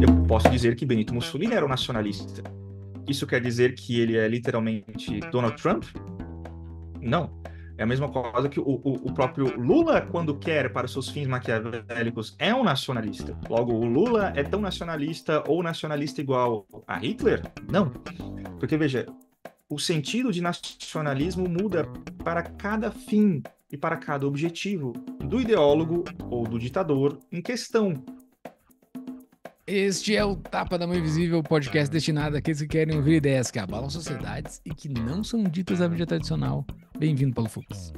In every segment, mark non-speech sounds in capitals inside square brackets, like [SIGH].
Eu posso dizer que Benito Mussolini era um nacionalista. Isso quer dizer que ele é literalmente Donald Trump? Não. É a mesma coisa que o, o, o, próprio Lula, quando quer para seus fins maquiavélicos, é um nacionalista. Logo, o Lula é tão nacionalista ou nacionalista igual a Hitler? Não. Porque, veja, o sentido de nacionalismo muda para cada fim e para cada objetivo do ideólogo ou do ditador em questão. Este é o Tapa da Mão Invisível, podcast destinado àqueles que querem ouvir ideias que abalam sociedades e que não são ditas à mídia tradicional. Bem-vindo, Paulo Fux.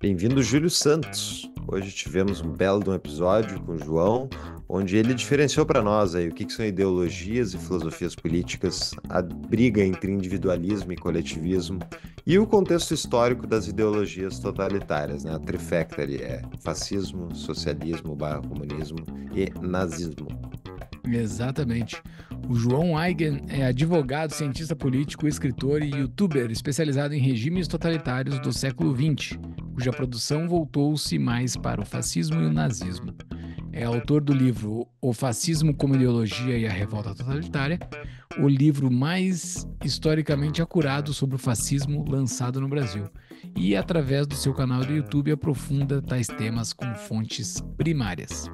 Bem-vindo, Júlio Santos. Hoje tivemos um belo um episódio com o João, onde ele diferenciou para nós aí o que, que, são ideologias e filosofias políticas, a briga entre individualismo e coletivismo e o contexto histórico das ideologias totalitárias, né? A trifecta ali é fascismo, socialismo, barra comunismo e nazismo. Exatamente. O João Eigen é advogado, cientista político, escritor e youtuber especializado em regimes totalitários do século XX, cuja produção voltou-se mais para o fascismo e o nazismo é autor do livro O Fascismo como Ideologia e a Revolta Totalitária, o livro mais historicamente acurado sobre o fascismo lançado no Brasil. E através do seu canal do YouTube aprofunda tais temas com fontes primárias.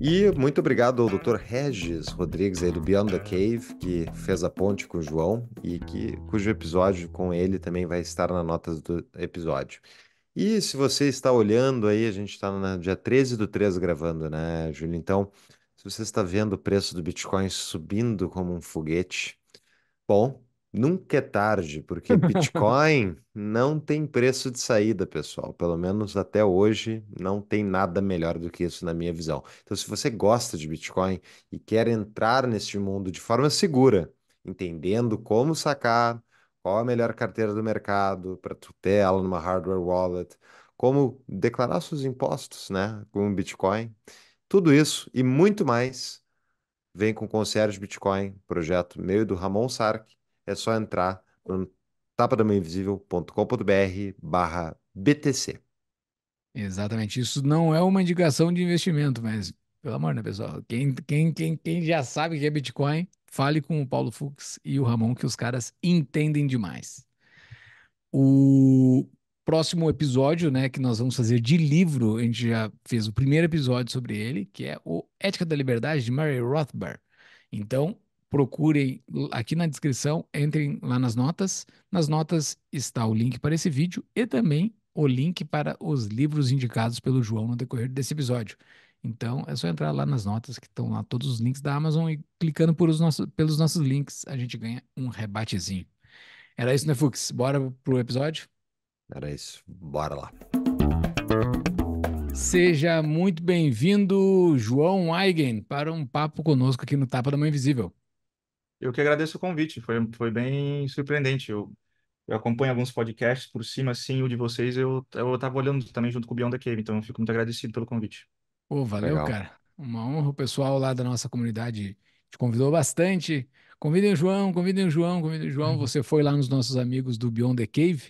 E muito obrigado ao Dr. Regis Rodrigues aí do Beyond the Cave, que fez a ponte com o João e que, cujo episódio com ele também vai estar nas notas do episódio. E se você está olhando aí, a gente está no dia 13 do 13 gravando, né, Júlio? Então, se você está vendo o preço do Bitcoin subindo como um foguete, bom, nunca é tarde, porque [LAUGHS] Bitcoin não tem preço de saída, pessoal. Pelo menos até hoje, não tem nada melhor do que isso, na minha visão. Então, se você gosta de Bitcoin e quer entrar neste mundo de forma segura, entendendo como sacar qual a melhor carteira do mercado para tu ter ela numa hardware wallet? Como declarar seus impostos, né, com Bitcoin? Tudo isso e muito mais vem com o Concierge Bitcoin, projeto meio do Ramon Sark. É só entrar no tapadamainvisível.com.br barra BTC. Exatamente. Isso não é uma indicação de investimento, mas, pelo amor, né, pessoal? Quem, quem, quem, quem já sabe o que é Bitcoin, Fale com o Paulo Fux e o Ramon, que os caras entendem demais. O próximo episódio, né, que nós vamos fazer de livro, a gente já fez o primeiro episódio sobre ele, que é o Ética da Liberdade de Mary Rothbard. Então, procurem aqui na descrição, entrem lá nas notas. Nas notas está o link para esse vídeo e também o link para os livros indicados pelo João no decorrer desse episódio. Então é só entrar lá nas notas que estão lá todos os links da Amazon e clicando por os nossos, pelos nossos links a gente ganha um rebatezinho. Era isso, né, Fux? Bora pro episódio? Era isso. Bora lá. Seja muito bem-vindo, João Eigen, para um papo conosco aqui no Tapa da Mãe Invisível. Eu que agradeço o convite, foi, foi bem surpreendente. Eu, eu acompanho alguns podcasts por cima, assim, o de vocês, eu, eu olhando também junto com o Beyond the Cave, então eu fico muito agradecido pelo convite. Pô, valeu, Legal. cara. Uma honra. O pessoal lá da nossa comunidade te convidou bastante. Convidem o João, convidem o João, convidem o João. Uhum. Você foi lá nos nossos amigos do Beyond the Cave.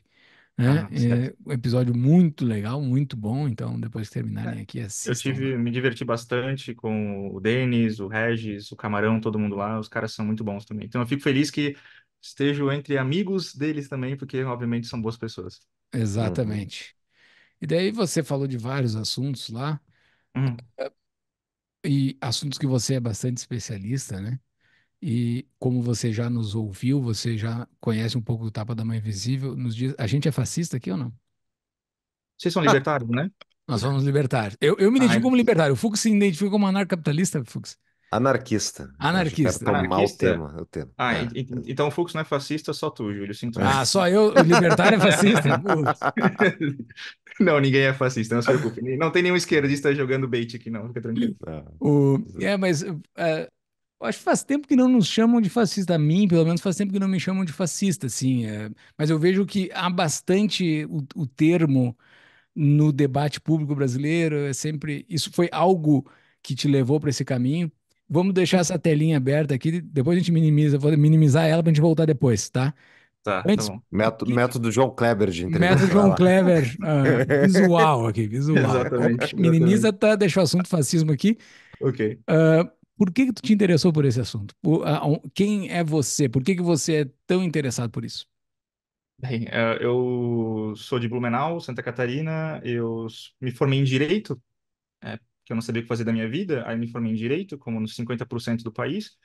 Né? Ah, é um episódio muito legal, muito bom. Então, depois que terminarem é. aqui, assistam. É eu tive, me diverti bastante com o Denis, o Regis, o Camarão, todo mundo lá. Os caras são muito bons também. Então, eu fico feliz que estejam entre amigos deles também, porque, obviamente, são boas pessoas. Exatamente. Uhum. E daí você falou de vários assuntos lá. Uhum. E assuntos que você é bastante especialista, né? E como você já nos ouviu, você já conhece um pouco do Tapa da Mãe Invisível, nos diz, a gente é fascista aqui ou não? Vocês são ah. libertários, ah, né? Nós somos libertários. Eu, eu me ah, identifico Ai, como libertário. O Fux se identifica como anarcapitalista, Fux. Anarquista. Anarquista. Anarquista. O tema, o tema. Ah, é. e, então o Fux não é fascista, só tu, Júlio. Sinto ah, só eu? O libertário é fascista? [LAUGHS] não, ninguém é fascista, não se preocupe. Não tem nenhum esquerdista jogando bait aqui, não. Fica tranquilo. Ah, o... É, mas uh, acho que faz tempo que não nos chamam de fascista. A mim, pelo menos, faz tempo que não me chamam de fascista, sim. É. Mas eu vejo que há bastante o, o termo no debate público brasileiro. É sempre... Isso foi algo que te levou para esse caminho? Vamos deixar essa telinha aberta aqui, depois a gente minimiza, vou minimizar ela para a gente voltar depois, tá? Tá, tá Antes, tá método, método João Kleber de entrevista. Método João Kleber uh, [LAUGHS] visual aqui, visual. Exatamente. Minimiza, tá, deixa o assunto fascismo aqui. Ok. Uh, por que, que tu te interessou por esse assunto? Por, uh, quem é você? Por que, que você é tão interessado por isso? Bem, ah, eu sou de Blumenau, Santa Catarina, eu me formei em Direito, é, que eu não sabia o que fazer da minha vida, aí me formei em direito, como nos 50% do país,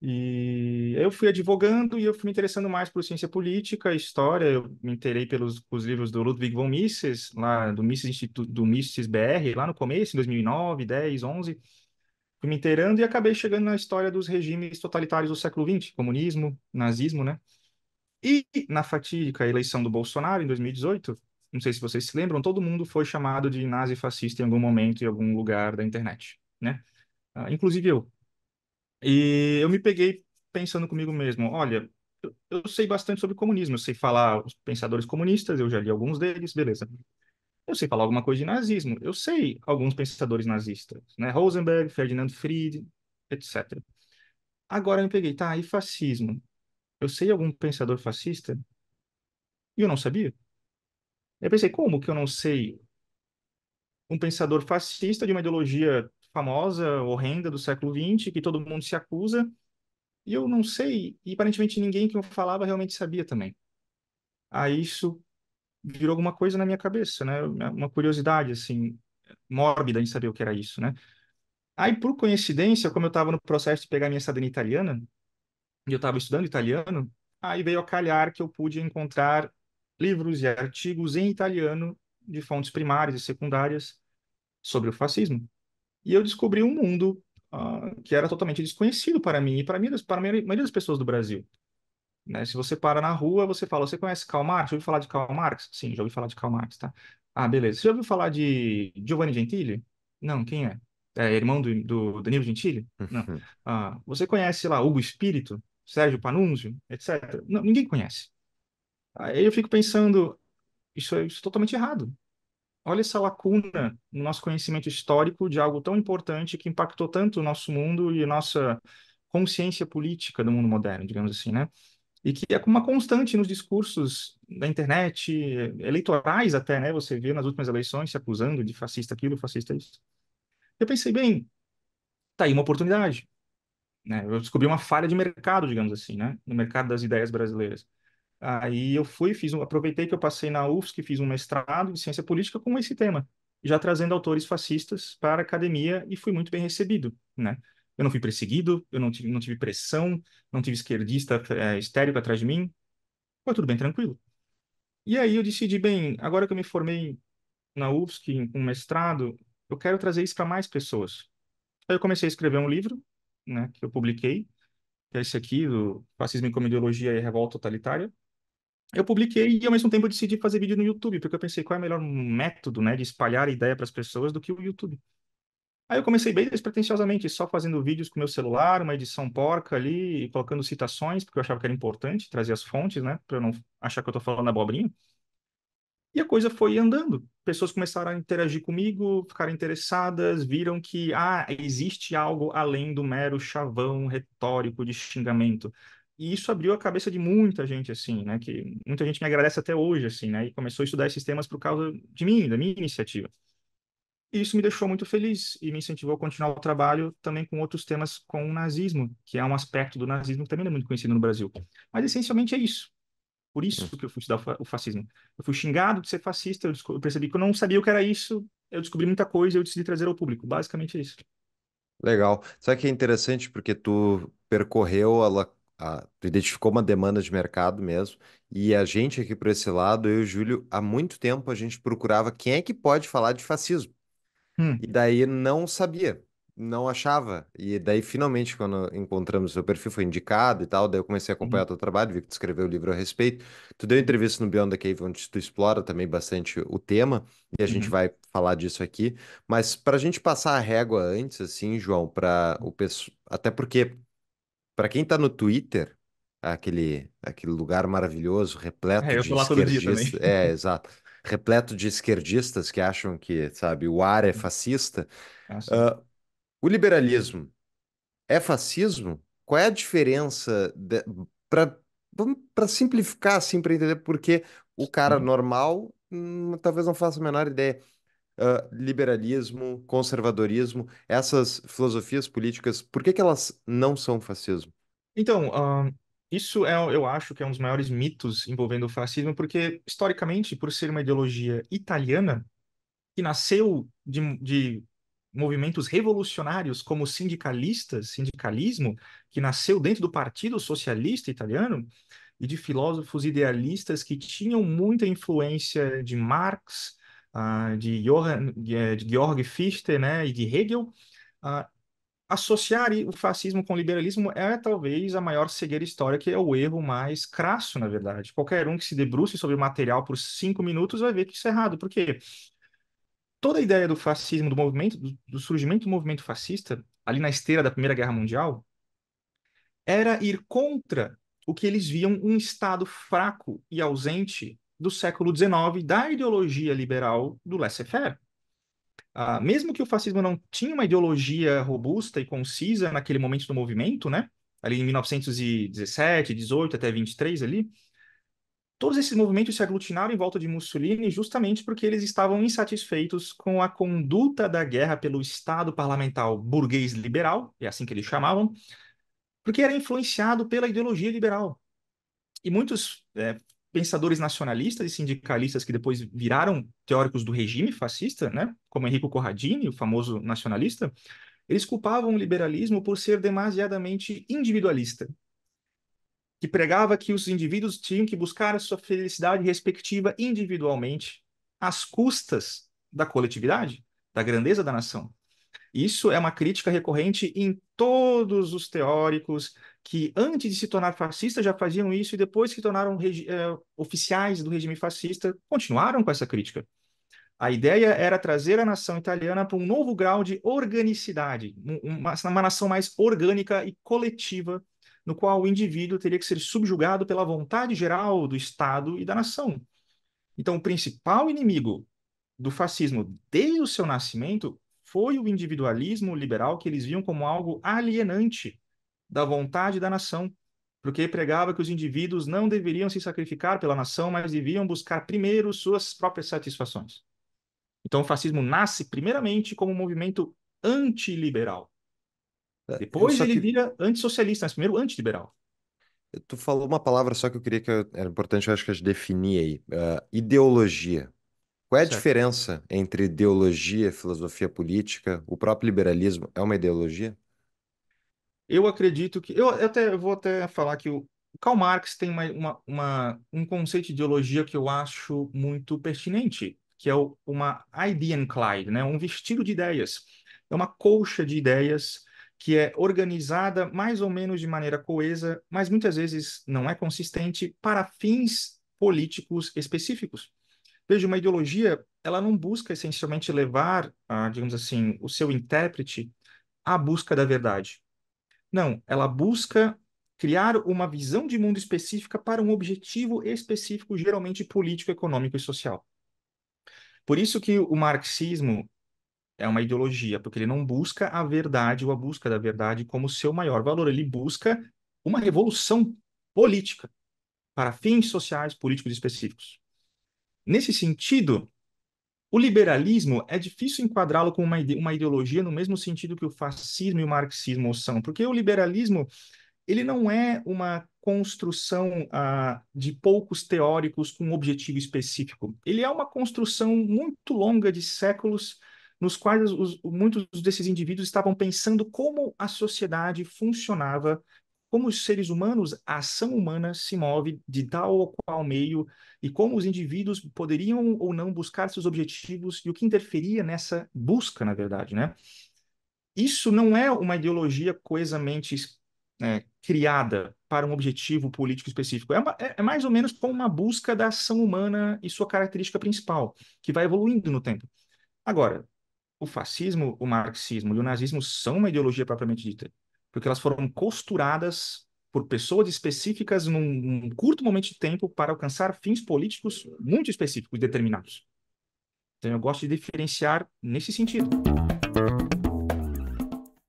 e eu fui advogando e eu fui me interessando mais por ciência política, história, eu me interei pelos os livros do Ludwig von Mises, lá do Mises Instituto, do Mises BR, lá no começo, em 2009, 10, 11, fui me inteirando e acabei chegando na história dos regimes totalitários do século XX, comunismo, nazismo, né? E na fatídica eleição do Bolsonaro em 2018, não sei se vocês se lembram, todo mundo foi chamado de nazi fascista em algum momento, em algum lugar da internet, né? Ah, inclusive eu. E eu me peguei pensando comigo mesmo, olha, eu, eu sei bastante sobre comunismo, eu sei falar os pensadores comunistas, eu já li alguns deles, beleza. Eu sei falar alguma coisa de nazismo, eu sei alguns pensadores nazistas, né? Rosenberg, Ferdinand Fried, etc. Agora eu me peguei, tá, e fascismo? Eu sei algum pensador fascista? E eu não sabia. Eu pensei, como que eu não sei um pensador fascista de uma ideologia famosa, horrenda do século XX, que todo mundo se acusa, e eu não sei, e aparentemente ninguém que eu falava realmente sabia também. Aí isso virou alguma coisa na minha cabeça, né? Uma curiosidade, assim, mórbida em saber o que era isso, né? Aí, por coincidência, como eu estava no processo de pegar minha cidadania italiana, e eu estava estudando italiano, aí veio a calhar que eu pude encontrar livros e artigos em italiano de fontes primárias e secundárias sobre o fascismo. E eu descobri um mundo uh, que era totalmente desconhecido para mim e para, mim, para a maioria das pessoas do Brasil. Né? Se você para na rua, você fala, você conhece Karl Marx? Já ouviu falar de Karl Marx? Sim, já ouvi falar de Karl Marx, tá? Ah, beleza. Você já ouviu falar de Giovanni Gentili? Não, quem é? É irmão do, do Danilo Gentili? Não. [LAUGHS] Ah, você conhece lá Hugo Espírito, Sérgio Panunzio, etc. Não, ninguém conhece. Aí eu fico pensando, isso é, isso é totalmente errado. Olha essa lacuna no nosso conhecimento histórico de algo tão importante que impactou tanto o nosso mundo e a nossa consciência política do mundo moderno, digamos assim, né? E que é uma constante nos discursos da internet, eleitorais até, né? Você vê nas últimas eleições se acusando de fascista aquilo, fascista isso. Eu pensei, bem, tá aí uma oportunidade. Né? Eu descobri uma falha de mercado, digamos assim, né? No mercado das ideias brasileiras. Aí eu fui, fiz um, aproveitei que eu passei na UFSC, fiz um mestrado em ciência política com esse tema, já trazendo autores fascistas para a academia e fui muito bem recebido, né? Eu não fui perseguido, eu não tive, não tive pressão, não tive esquerdista é, histérico atrás de mim, foi tudo bem tranquilo. E aí eu decidi, bem, agora que eu me formei na UFSC com um mestrado, eu quero trazer isso para mais pessoas. Aí eu comecei a escrever um livro, né, que eu publiquei, que é esse aqui, do Fascismo como Ideologia e Revolta Totalitária, eu publiquei e ao mesmo tempo decidi fazer vídeo no YouTube, porque eu pensei qual é o melhor método, né, de espalhar a ideia para as pessoas do que o YouTube. Aí eu comecei bem despretensiosamente, só fazendo vídeos com meu celular, uma edição porca ali, colocando citações, porque eu achava que era importante trazer as fontes, né, para eu não achar que eu tô falando abobrinha. E a coisa foi andando. Pessoas começaram a interagir comigo, ficaram interessadas, viram que ah, existe algo além do mero chavão retórico de xingamento. E isso abriu a cabeça de muita gente, assim, né? Que muita gente me agradece até hoje, assim, né? E começou a estudar esses temas por causa de mim, da minha iniciativa. E isso me deixou muito feliz e me incentivou a continuar o trabalho também com outros temas com o nazismo, que é um aspecto do nazismo que também não é muito conhecido no Brasil. Mas essencialmente é isso. Por isso hum. que eu fui estudar o fascismo. Eu fui xingado de ser fascista, eu, eu percebi que eu não sabia o que era isso, eu descobri muita coisa e eu decidi trazer ao público. Basicamente é isso. Legal. Sabe que é interessante porque tu percorreu a a, tu identificou uma demanda de mercado mesmo, e a gente aqui por esse lado, eu e o Júlio, há muito tempo a gente procurava quem é que pode falar de fascismo. Hum. E daí não sabia, não achava. E daí finalmente, quando encontramos o seu perfil, foi indicado e tal, daí eu comecei a uhum. acompanhar o hum. teu trabalho, vi que tu escreveu o um livro a respeito. Tu deu entrevista no Beyond the Cave, onde tu explora também bastante o tema, e a hum. gente uhum. vai falar disso aqui. Mas para a gente passar a régua antes, assim, João, para o pessoal. Até porque para quem está no Twitter, aquele, aquele lugar maravilhoso, é, repleto é, eu de lá esquerdistas. Todo dia é, exato. Repleto de esquerdistas que acham que, sabe, o ar é uhum. fascista. Uh, o liberalismo é fascismo? Qual é a diferença de... para simplificar assim para entender porque o cara normal hum, talvez não faça a menor ideia uh, liberalismo, conservadorismo, essas filosofias políticas, por que, que elas não são fascismo? Então, uh, isso é, eu acho que é um dos maiores mitos envolvendo o fascismo, porque, historicamente, por ser uma ideologia italiana, que nasceu de, de movimentos revolucionários como sindicalistas, sindicalismo, que nasceu dentro do Partido Socialista Italiano, e de filósofos idealistas que tinham muita influência de Marx, uh, de, Johann, eh, de, Georg Fichte né, e de Hegel, uh, associar o fascismo com o liberalismo é talvez a maior cegueira histórica, é o erro mais crasso, na verdade. Qualquer um que se debruce sobre o material por cinco minutos vai ver que isso é errado, porque toda a ideia do fascismo, do movimento, do surgimento do movimento fascista, ali na esteira da Primeira Guerra Mundial, era ir contra o que eles viam um Estado fraco e ausente do século XIX da ideologia liberal do laissez-faire. Ah, mesmo que o fascismo não tinha uma ideologia robusta e concisa naquele momento do movimento, né? ali em 1917, 18 até 23 ali, todos esses movimentos se aglutinaram em volta de Mussolini justamente porque eles estavam insatisfeitos com a conduta da guerra pelo Estado parlamentar burguês liberal, é assim que eles chamavam, porque era influenciado pela ideologia liberal. E muitos é, pensadores nacionalistas e sindicalistas que depois viraram teóricos do regime fascista, né, como Enrico Corradini, o famoso nacionalista, eles culpavam o liberalismo por ser demasiadamente individualista, que pregava que os indivíduos tinham que buscar a sua felicidade respectiva individualmente, às custas da coletividade, da grandeza da nação. Isso é uma crítica recorrente em todos os teóricos que antes de se tornar fascista já faziam isso e depois que tornaram eh, oficiais do regime fascista continuaram com essa crítica. A ideia era trazer a nação italiana para um novo grau de organicidade, uma, uma nação mais orgânica e coletiva, no qual o indivíduo teria que ser subjugado pela vontade geral do Estado e da nação. Então, o principal inimigo do fascismo desde o seu nascimento foi o individualismo liberal que eles viam como algo alienante da vontade da nação, porque pregava que os indivíduos não deveriam se sacrificar pela nação, mas deviam buscar primeiro suas próprias satisfações. Então, o fascismo nasce primeiramente como um movimento antiliberal. É, Depois ele que... vira antissocialista, mas primeiro antiliberal. Tu falou uma palavra só que eu queria que era importante, eu acho que a gente definir aí. Uh, ideologia. Qual é a certo. diferença entre ideologia, filosofia política? O próprio liberalismo é uma ideologia? Eu acredito que. Eu até eu vou até falar que o Karl Marx tem uma, uma, um conceito de ideologia que eu acho muito pertinente, que é o, uma Ideenkleid, né? um vestido de ideias. É uma colcha de ideias que é organizada mais ou menos de maneira coesa, mas muitas vezes não é consistente para fins políticos específicos. Veja, uma ideologia, ela não busca essencialmente levar, ah, digamos assim, o seu intérprete à busca da verdade. Não, ela busca criar uma visão de mundo específica para um objetivo específico, geralmente político, econômico e social. Por isso que o marxismo é uma ideologia, porque ele não busca a verdade ou a busca da verdade como seu maior valor, ele busca uma revolução política para fins sociais políticos específicos. Nesse sentido, o liberalismo é difícil enquadrá-lo como uma, ide uma ideologia no mesmo sentido que o fascismo e o marxismo são, porque o liberalismo ele não é uma construção ah, de poucos teóricos com um objetivo específico. Ele é uma construção muito longa de séculos nos quais os, muitos desses indivíduos estavam pensando como a sociedade funcionava como os seres humanos, a ação humana se move de tal ou qual meio e como os indivíduos poderiam ou não buscar seus objetivos e o que interferia nessa busca, na verdade, né? Isso não é uma ideologia coesamente é, criada para um objetivo político específico. É, uma, é, é, mais ou menos como uma busca da ação humana e sua característica principal, que vai evoluindo no tempo. Agora, o fascismo, o marxismo e o nazismo são uma ideologia propriamente dita porque elas foram costuradas por pessoas específicas num, num curto momento de tempo para alcançar fins políticos muito específicos e determinados. Então eu gosto de diferenciar nesse sentido.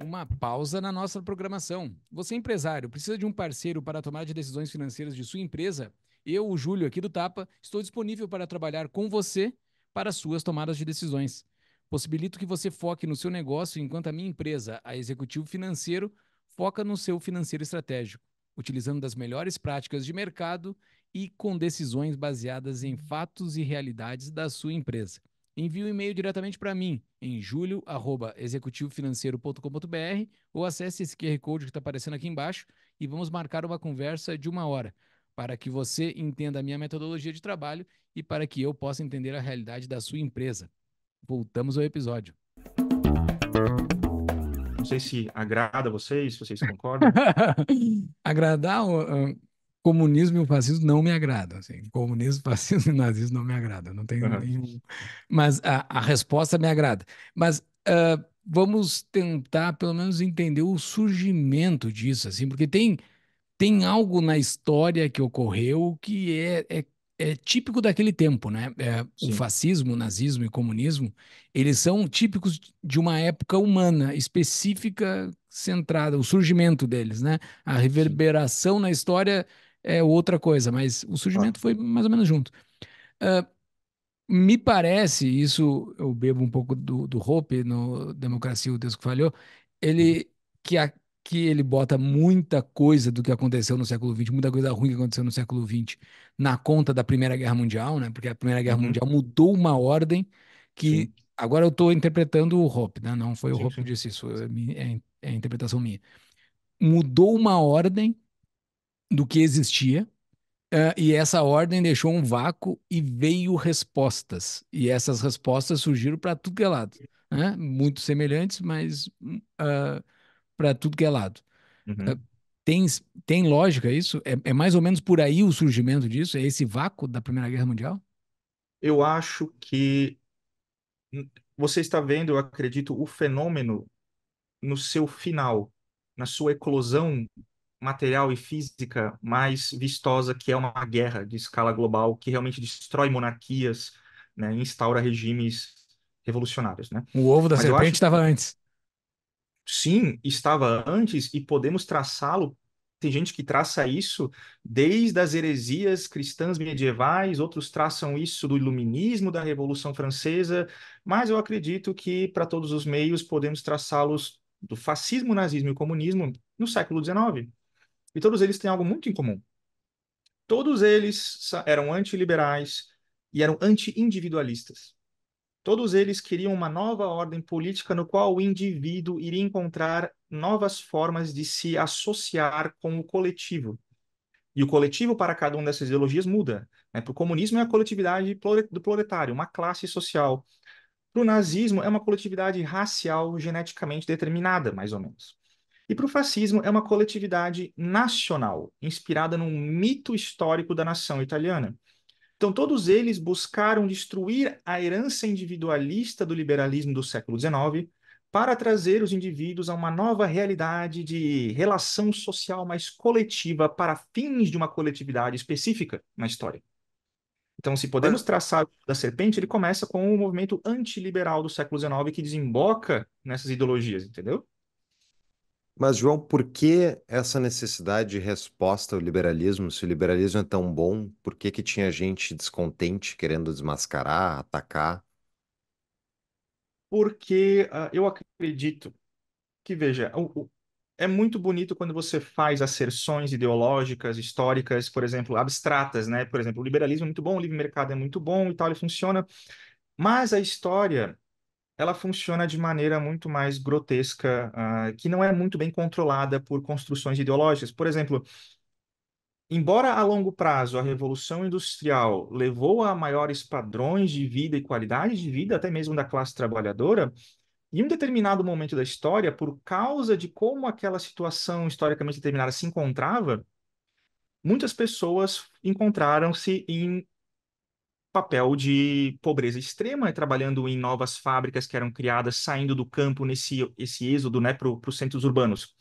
Uma pausa na nossa programação. Você, empresário, precisa de um parceiro para tomar de decisões financeiras de sua empresa? Eu, o Júlio, aqui do Tapa, estou disponível para trabalhar com você para suas tomadas de decisões. Possibilito que você foque no seu negócio enquanto a minha empresa, a Executivo Financeiro, foca no seu financeiro estratégico, utilizando das melhores práticas de mercado e com decisões baseadas em fatos e realidades da sua empresa. Envie um e-mail diretamente para mim em julio@executivofinanceiro.com.br ou acesse esse QR Code que está aparecendo aqui embaixo e vamos marcar uma conversa de uma hora para que você entenda a minha metodologia de trabalho e para que eu possa entender a realidade da sua empresa. Voltamos ao episódio. Não sei se agrada a vocês, se vocês concordam. [LAUGHS] Agradar o, o, comunismo e o fascismo não me agradam. Assim. Comunismo, [LAUGHS] fascismo e nazismo não me agradam. Não tenho uhum. nenhum. Mas a, a, resposta me agrada. Mas uh, vamos tentar, pelo menos, entender o surgimento disso, assim, porque tem tem algo na história que ocorreu que é, é é típico daquele tempo, né? É, o fascismo, o nazismo e o comunismo, eles são típicos de uma época humana específica, centrada, o surgimento deles, né? A reverberação Sim. na história é outra coisa, mas o surgimento ah. foi mais ou menos junto. Uh, me parece, isso eu bebo um pouco do, do Hope no Democracia, o Deus que Falhou, ele, uhum. que a, que ele bota muita coisa do que aconteceu no século XX, muita coisa ruim que aconteceu no século XX, na conta da Primeira Guerra Mundial, né? Porque a Primeira Guerra uhum. Mundial mudou uma ordem que. Sim. Agora eu estou interpretando o Hope, né? Não foi sim, o Hope que disse isso, é, é a é interpretação minha. Mudou uma ordem do que existia, Uh, e essa ordem deixou um vácuo e veio respostas. E essas respostas surgiram para tudo que é lado. Né? Muito semelhantes, mas uh, para tudo que é lado. Uhum. Ah, tem, tem lógica isso? É, é mais ou menos por aí o surgimento disso? É esse vácuo da Primeira Guerra Mundial? Eu acho que hum, você está vendo, eu acredito, o fenômeno no seu final, na sua eclosão material e física mais vistosa, que é uma guerra de escala global, que realmente destrói monarquias, né, instaura regimes revolucionários. Né? O ovo da Mas serpente estava acho... antes. Sim, estava antes e podemos traçá-lo. Tem gente que traça isso desde as heresias cristãs medievais, outros traçam isso do iluminismo da Revolução Francesa, mas eu acredito que para todos os meios podemos traçá-los do fascismo, nazismo e comunismo no século XIX. E todos eles têm algo muito em comum. Todos eles eram antiliberais e eram anti-individualistas. Todos eles queriam uma nova ordem política no qual o indivíduo iria encontrar novas formas de se associar com o coletivo. E o coletivo para cada uma dessas ideologias muda. Né? Para o comunismo é a coletividade do proletário, uma classe social. Para o nazismo é uma coletividade racial geneticamente determinada, mais ou menos. E para o fascismo é uma coletividade nacional, inspirada num mito histórico da nação italiana. Então, todos eles buscaram destruir a herança individualista do liberalismo do século XIX para trazer os indivíduos a uma nova realidade de relação social mais coletiva para fins de uma coletividade específica na história. Então, se podemos traçar da serpente, ele começa com o movimento antiliberal do século XIX que desemboca nessas ideologias, entendeu? Mas, João, por que essa necessidade de resposta ao liberalismo? Se o liberalismo é tão bom, por que que tinha gente descontente querendo desmascarar, atacar? Porque ah, eu acredito que, veja, o, o, é muito bonito quando você faz asserções ideológicas, históricas, por exemplo, abstratas, né? Por exemplo, o liberalismo é muito bom, o livre mercado é muito bom e tal, ele funciona. Mas a história ela funciona de maneira muito mais grotesca, uh, que não é muito bem controlada por construções ideológicas. Por exemplo, embora a longo prazo a Revolução Industrial levou a maiores padrões de vida e qualidade de vida, até mesmo da classe trabalhadora, em um determinado momento da história, por causa de como aquela situação historicamente determinada se encontrava, muitas pessoas encontraram-se em papel de pobreza extrema, trabalhando em novas fábricas que eram criadas, saindo do campo nesse esse êxodo né, para os centros urbanos.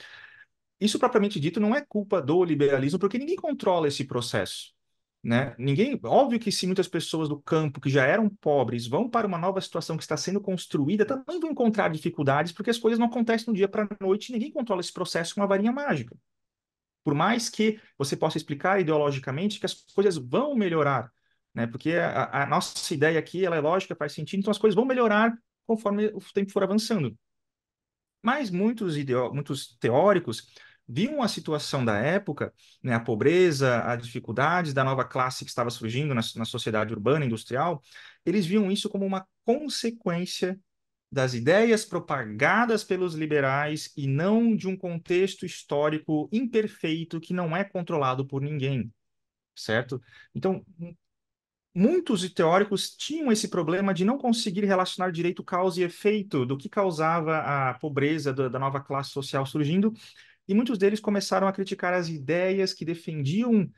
Isso, propriamente dito, não é culpa do liberalismo, porque ninguém controla esse processo. Né? Ninguém, óbvio que se muitas pessoas do campo que já eram pobres vão para uma nova situação que está sendo construída, também vão encontrar dificuldades, porque as coisas não acontecem um dia para a noite, ninguém controla esse processo com uma varinha mágica. Por mais que você possa explicar ideologicamente que as coisas vão melhorar, né? Porque a, a, nossa ideia aqui ela é lógica, faz sentido, então as coisas vão melhorar conforme o tempo for avançando. Mas muitos, muitos teóricos viam a situação da época, né, a pobreza, as dificuldades da nova classe que estava surgindo na, na sociedade urbana industrial, eles viam isso como uma consequência das ideias propagadas pelos liberais e não de um contexto histórico imperfeito que não é controlado por ninguém, certo? Então, muitos teóricos tinham esse problema de não conseguir relacionar direito causa e efeito do que causava a pobreza da, nova classe social surgindo, e muitos deles começaram a criticar as ideias que defendiam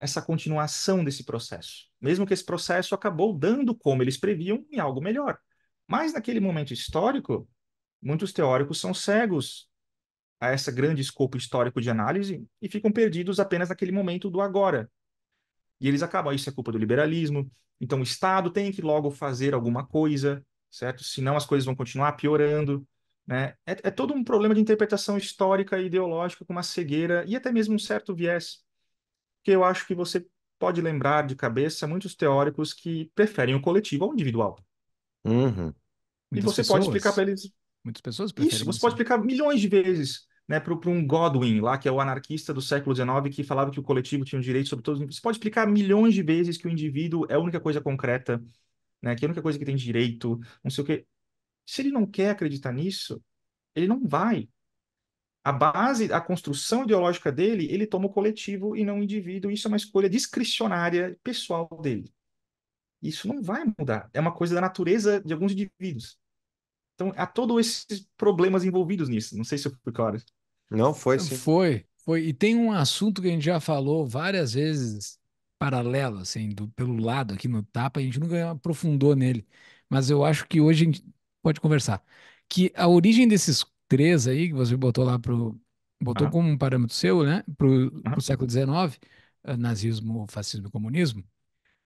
essa continuação desse processo, mesmo que esse processo acabou dando, como eles previam, em algo melhor. Mas naquele momento histórico, muitos teóricos são cegos a esse grande escopo histórico de análise e ficam perdidos apenas naquele momento do agora, e eles acabam, ah, isso é culpa do liberalismo. Então o Estado tem que logo fazer alguma coisa, certo? Senão as coisas vão continuar piorando. Né? É, é todo um problema de interpretação histórica e ideológica com uma cegueira e até mesmo um certo viés que eu acho que você pode lembrar de cabeça muitos teóricos que preferem o coletivo ao individual. Uhum. E você pessoas, pode explicar para eles. Muitas pessoas preferem. Isso, você isso. pode né? explicar milhões de vezes né, para um Godwin lá, que é o anarquista do século XIX, que falava que o coletivo tinha o direito sobre todos. Você pode explicar milhões de vezes que o indivíduo é a única coisa concreta, né, que é a única coisa que tem direito, não sei o quê. Se ele não quer acreditar nisso, ele não vai. A base, a construção ideológica dele, ele toma o coletivo e não o indivíduo. Isso é uma escolha discricionária pessoal dele. Isso não vai mudar. É uma coisa da natureza de alguns indivíduos. Então, há todos esses problemas envolvidos nisso. Não sei se eu fui claro. Não, foi sim. Foi, foi. E tem um assunto que a gente já falou várias vezes, paralelo, assim, do, pelo lado aqui no Tapa, a gente nunca aprofundou nele. Mas eu acho que hoje a gente pode conversar. Que a origem desses três aí, que você botou lá pro. Botou ah. como um parâmetro seu, né? Para o ah. século XIX, ah, nazismo, fascismo e comunismo,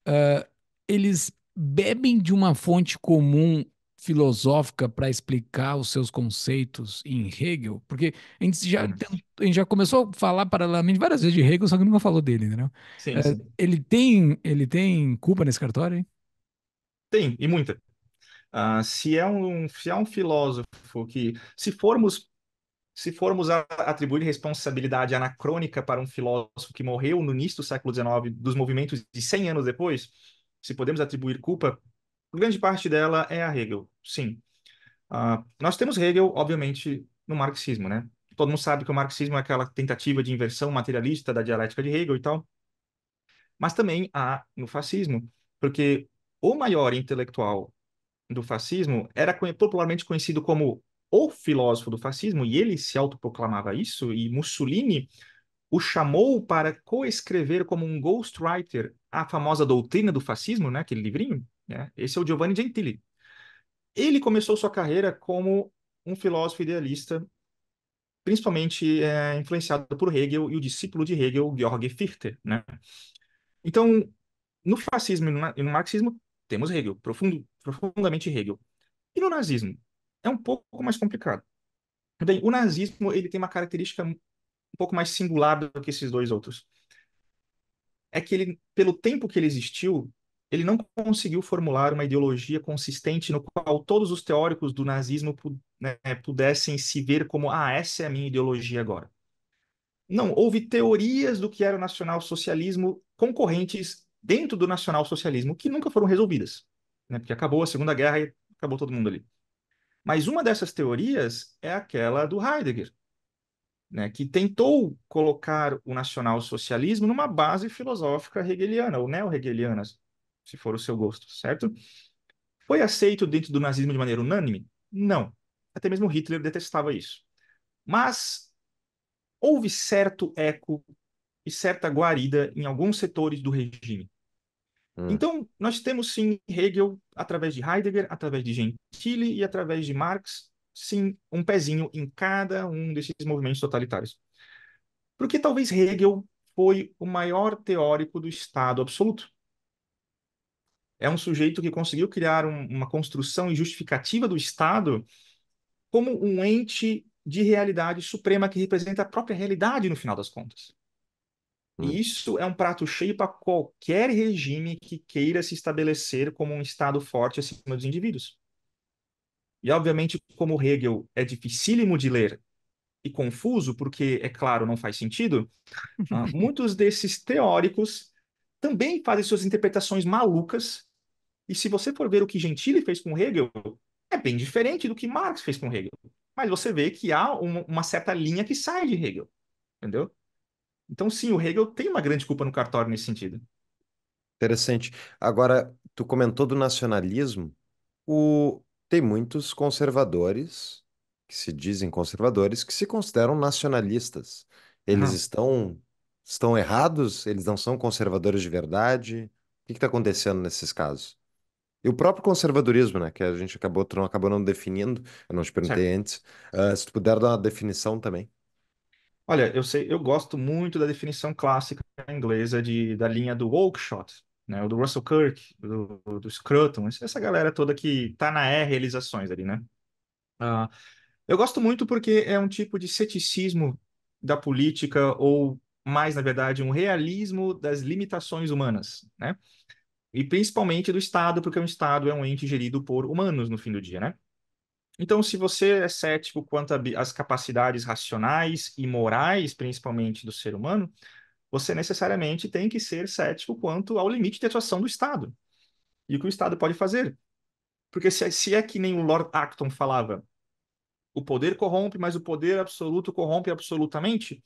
uh, eles bebem de uma fonte comum filosófica para explicar os seus conceitos em Hegel, porque a gente já, hum. a gente já começou a falar paralelamente várias vezes de Hegel, só que nunca falou dele, entendeu? Sim, eh, sim. Ele, tem, ele tem culpa nesse cartório? Hein? Tem, e muita. Uh, se, é um, se é um filósofo que, se formos se formos atribuir responsabilidade anacrônica para um filósofo que morreu no início do século XIX, dos movimentos de 100 anos depois, se podemos atribuir culpa grande parte dela é a Hegel, sim. Uh, nós temos Hegel, obviamente, no marxismo, né? Todo mundo sabe que o marxismo é aquela tentativa de inversão materialista da dialética de Hegel e tal. Mas também há no fascismo, porque o maior intelectual do fascismo era popularmente conhecido como o filósofo do fascismo, e ele se autoproclamava isso, e Mussolini o chamou para coescrever como um ghostwriter a famosa doutrina do fascismo, né, aquele livrinho, né? Esse é o Giovanni Gentili. Ele começou sua carreira como um filósofo idealista, principalmente é, influenciado por Hegel e o discípulo de Hegel, Georg Fichte. Né? Então, no fascismo e no marxismo, temos Hegel, profundo, profundamente Hegel. E no nazismo? É um pouco mais complicado. Bem, o nazismo ele tem uma característica um pouco mais singular do que esses dois outros. É que ele, pelo tempo que ele existiu, ele não conseguiu formular uma ideologia consistente no qual todos os teóricos do nazismo né, pudessem se ver como, ah, essa é a minha ideologia agora. Não, houve teorias do que era o nacionalsocialismo concorrentes dentro do nacionalsocialismo que nunca foram resolvidas, né, porque acabou a Segunda Guerra e acabou todo mundo ali. Mas uma dessas teorias é aquela do Heidegger, né, que tentou colocar o nacionalsocialismo numa base filosófica hegeliana, ou neo-hegeliana, se for o seu gosto, certo? Foi aceito dentro do nazismo de maneira unânime? Não. Até mesmo Hitler detestava isso. Mas houve certo eco e certa guarida em alguns setores do regime. Hum. Então, nós temos sim Hegel através de Heidegger, através de Gentile e através de Marx, sim, um pezinho em cada um desses movimentos totalitários. Porque talvez Hegel foi o maior teórico do Estado absoluto é um sujeito que conseguiu criar um, uma construção e justificativa do Estado como um ente de realidade suprema que representa a própria realidade no final das contas. Hum. E isso é um prato cheio para qualquer regime que queira se estabelecer como um Estado forte acima dos indivíduos. E, obviamente, como Hegel é dificílimo de ler e confuso, porque, é claro, não faz sentido, ah, [LAUGHS] muitos desses teóricos também fazem suas interpretações malucas e se você for ver o que Gentile fez com Hegel, é bem diferente do que Marx fez com Hegel. Mas você vê que há uma, uma certa linha que sai de Hegel, entendeu? Então, sim, o Hegel tem uma grande culpa no cartório nesse sentido. Interessante. Agora, tu comentou do nacionalismo. O... Tem muitos conservadores, que se dizem conservadores, que se consideram nacionalistas. Eles uhum. estão, estão errados? Eles não são conservadores de verdade? O que está acontecendo nesses casos? E o próprio conservadorismo, né? Que a gente acabou, tu não acabou não definindo, eu não te perguntei certo. antes. Uh, se tu puder dar uma definição também. Olha, eu sei, eu gosto muito da definição clássica inglesa de, da linha do Oakeshott, né? O do Russell Kirk, do, do Scruton, essa galera toda que tá na E realizações ali, né? Uh, eu gosto muito porque é um tipo de ceticismo da política ou mais, na verdade, um realismo das limitações humanas, né? E principalmente do Estado, porque o Estado é um ente gerido por humanos no fim do dia, né? Então, se você é cético quanto às capacidades racionais e morais, principalmente do ser humano, você necessariamente tem que ser cético quanto ao limite de atuação do Estado e o que o Estado pode fazer. Porque se, é, se é que nem o Lord Acton falava, o poder corrompe, mas o poder absoluto corrompe absolutamente.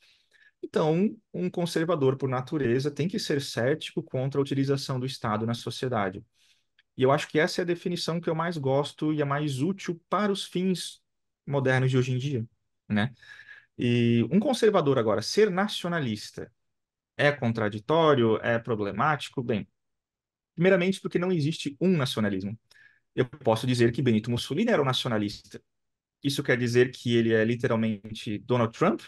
Então, um conservador, por natureza, tem que ser cético contra a utilização do Estado na sociedade. E eu acho que essa é a definição que eu mais gosto e a é mais útil para os fins modernos de hoje em dia, né? E um conservador agora ser nacionalista é contraditório, é problemático, bem. Primeiramente porque não existe um nacionalismo. Eu posso dizer que Benito Mussolini era um nacionalista. Isso quer dizer que ele é literalmente Donald Trump?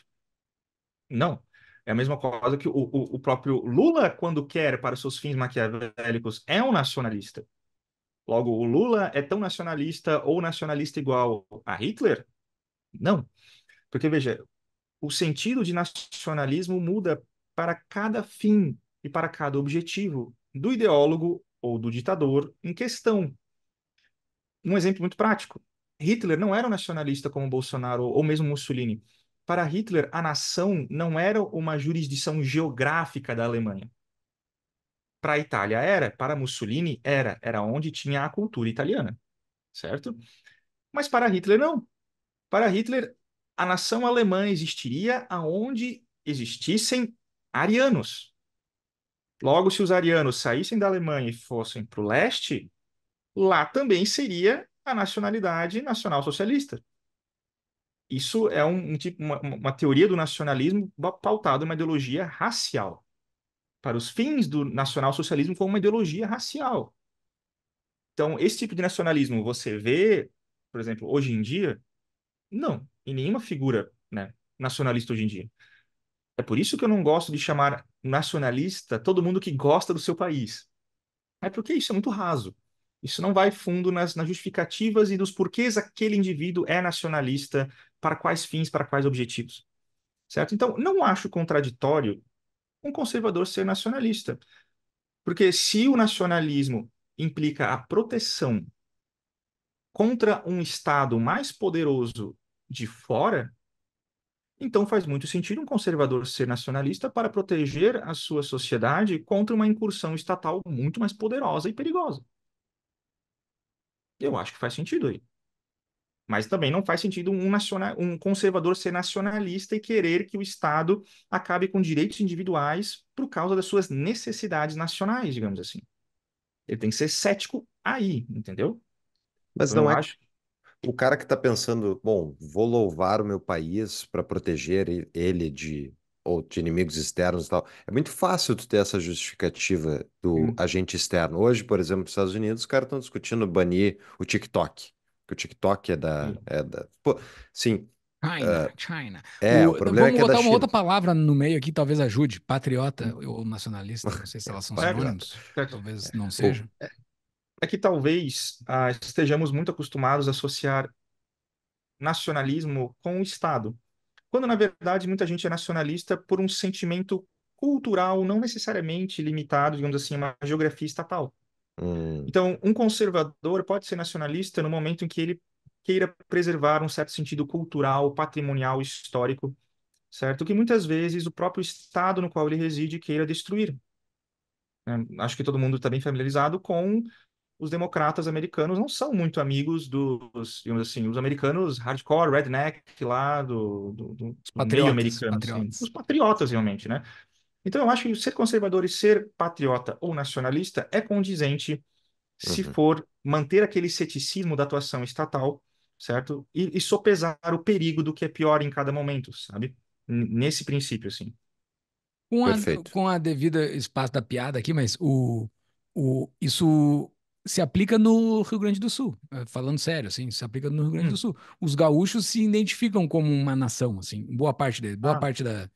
Não. É a mesma coisa que o, o, o próprio Lula, quando quer para os seus fins maquiavélicos, é um nacionalista. Logo, o Lula é tão nacionalista ou nacionalista igual a Hitler? Não. Porque, veja, o sentido de nacionalismo muda para cada fim e para cada objetivo do ideólogo ou do ditador em questão. Um exemplo muito prático. Hitler não era um nacionalista como Bolsonaro ou mesmo Mussolini. Para Hitler, a nação não era uma jurisdição geográfica da Alemanha. Para a Itália era, para Mussolini era, era onde tinha a cultura italiana, certo? Mas para Hitler não. Para Hitler, a nação alemã existiria aonde existissem arianos. Logo, se os arianos saíssem da Alemanha e fossem para o leste, lá também seria a nacionalidade nacional-socialista. Isso é um, um tipo, uma, uma, teoria do nacionalismo pautada em uma ideologia racial. Para os fins do nacionalsocialismo, foi uma ideologia racial. Então, esse tipo de nacionalismo você vê, por exemplo, hoje em dia? Não, em nenhuma figura né, nacionalista hoje em dia. É por isso que eu não gosto de chamar nacionalista todo mundo que gosta do seu país. É porque isso é muito raso. Isso não vai fundo nas, nas justificativas e dos porquês aquele indivíduo é nacionalista para quais fins, para quais objetivos. Certo? Então, não acho contraditório um conservador ser nacionalista. Porque se o nacionalismo implica a proteção contra um Estado mais poderoso de fora, então faz muito sentido um conservador ser nacionalista para proteger a sua sociedade contra uma incursão estatal muito mais poderosa e perigosa. Eu acho que faz sentido aí. Mas também não faz sentido um, nacional, um conservador ser nacionalista e querer que o Estado acabe com direitos individuais por causa das suas necessidades nacionais, digamos assim. Ele tem que ser cético aí, entendeu? Mas então, não é acho... o cara que está pensando, bom, vou louvar o meu país para proteger ele de ou de inimigos externos e tal. É muito fácil tu ter essa justificativa do hum. agente externo. Hoje, por exemplo, nos Estados Unidos, os caras estão discutindo banir o TikTok que o TikTok é da. Sim. É da pô, sim. China, uh, China. É, o, o problema é que é da China. Vamos botar uma outra palavra no meio aqui, talvez ajude. Patriota hum. ou nacionalista, não sei se elas são [LAUGHS] sinônimos, é. talvez é. não sejam. É, é que talvez ah, estejamos muito acostumados a associar nacionalismo com o Estado, quando na verdade muita gente é nacionalista por um sentimento cultural não necessariamente limitado, digamos assim, a uma geografia estatal. Hum. Então, um conservador pode ser nacionalista no momento em que ele queira preservar um certo sentido cultural, patrimonial, histórico, certo? Que muitas vezes o próprio estado no qual ele reside queira destruir. É, acho que todo mundo está bem familiarizado com os democratas americanos não são muito amigos dos, digamos assim, os americanos hardcore, redneck lá do, do, do patriotas, meio americano. Assim. Patriotas. Assim, os patriotas, realmente, né? Então, eu acho que ser conservador e ser patriota ou nacionalista é condizente se uhum. for manter aquele ceticismo da atuação estatal, certo? E, e sopesar o perigo do que é pior em cada momento, sabe? N nesse princípio, assim. Com a, com a devida espaço da piada aqui, mas o, o, isso se aplica no Rio Grande do Sul, eh, falando sério, assim, se aplica no Rio Grande hum. do Sul. Os gaúchos se identificam como uma nação, assim, boa parte deles, boa ah. parte da,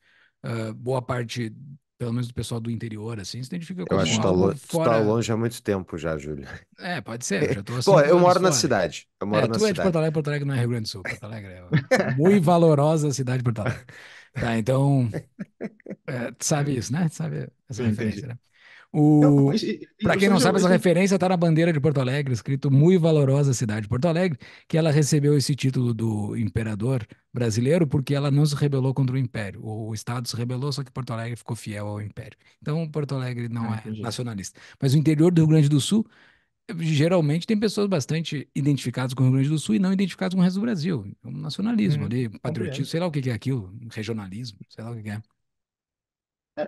uh, boa parte, pelo menos do pessoal do interior, assim, se identifica com Eu acho que tá, tá, fora... tá longe há muito tempo já, Júlio. É, pode ser. Já tô assim, [LAUGHS] Pô, eu moro fora. na cidade. Eu moro é, na tu cidade. é de Porto Alegre, Porto Alegre não é Rio Grande do Sul. Porto Alegre é muito [LAUGHS] valorosa cidade de Porto Alegre. Tá, então, [LAUGHS] é, sabe isso, né? sabe essa Sim, referência, entendi. né? O... Para quem não sabe, essa referência está na bandeira de Porto Alegre, escrito Muito Valorosa Cidade de Porto Alegre, que ela recebeu esse título do imperador brasileiro porque ela não se rebelou contra o império. O Estado se rebelou, só que Porto Alegre ficou fiel ao império. Então, Porto Alegre não ah, é nacionalista. Mas o interior do Rio Grande do Sul geralmente tem pessoas bastante identificadas com o Rio Grande do Sul e não identificadas com o resto do Brasil. É um nacionalismo hum, ali, patriotismo, sei lá o que é aquilo, regionalismo, sei lá o que é.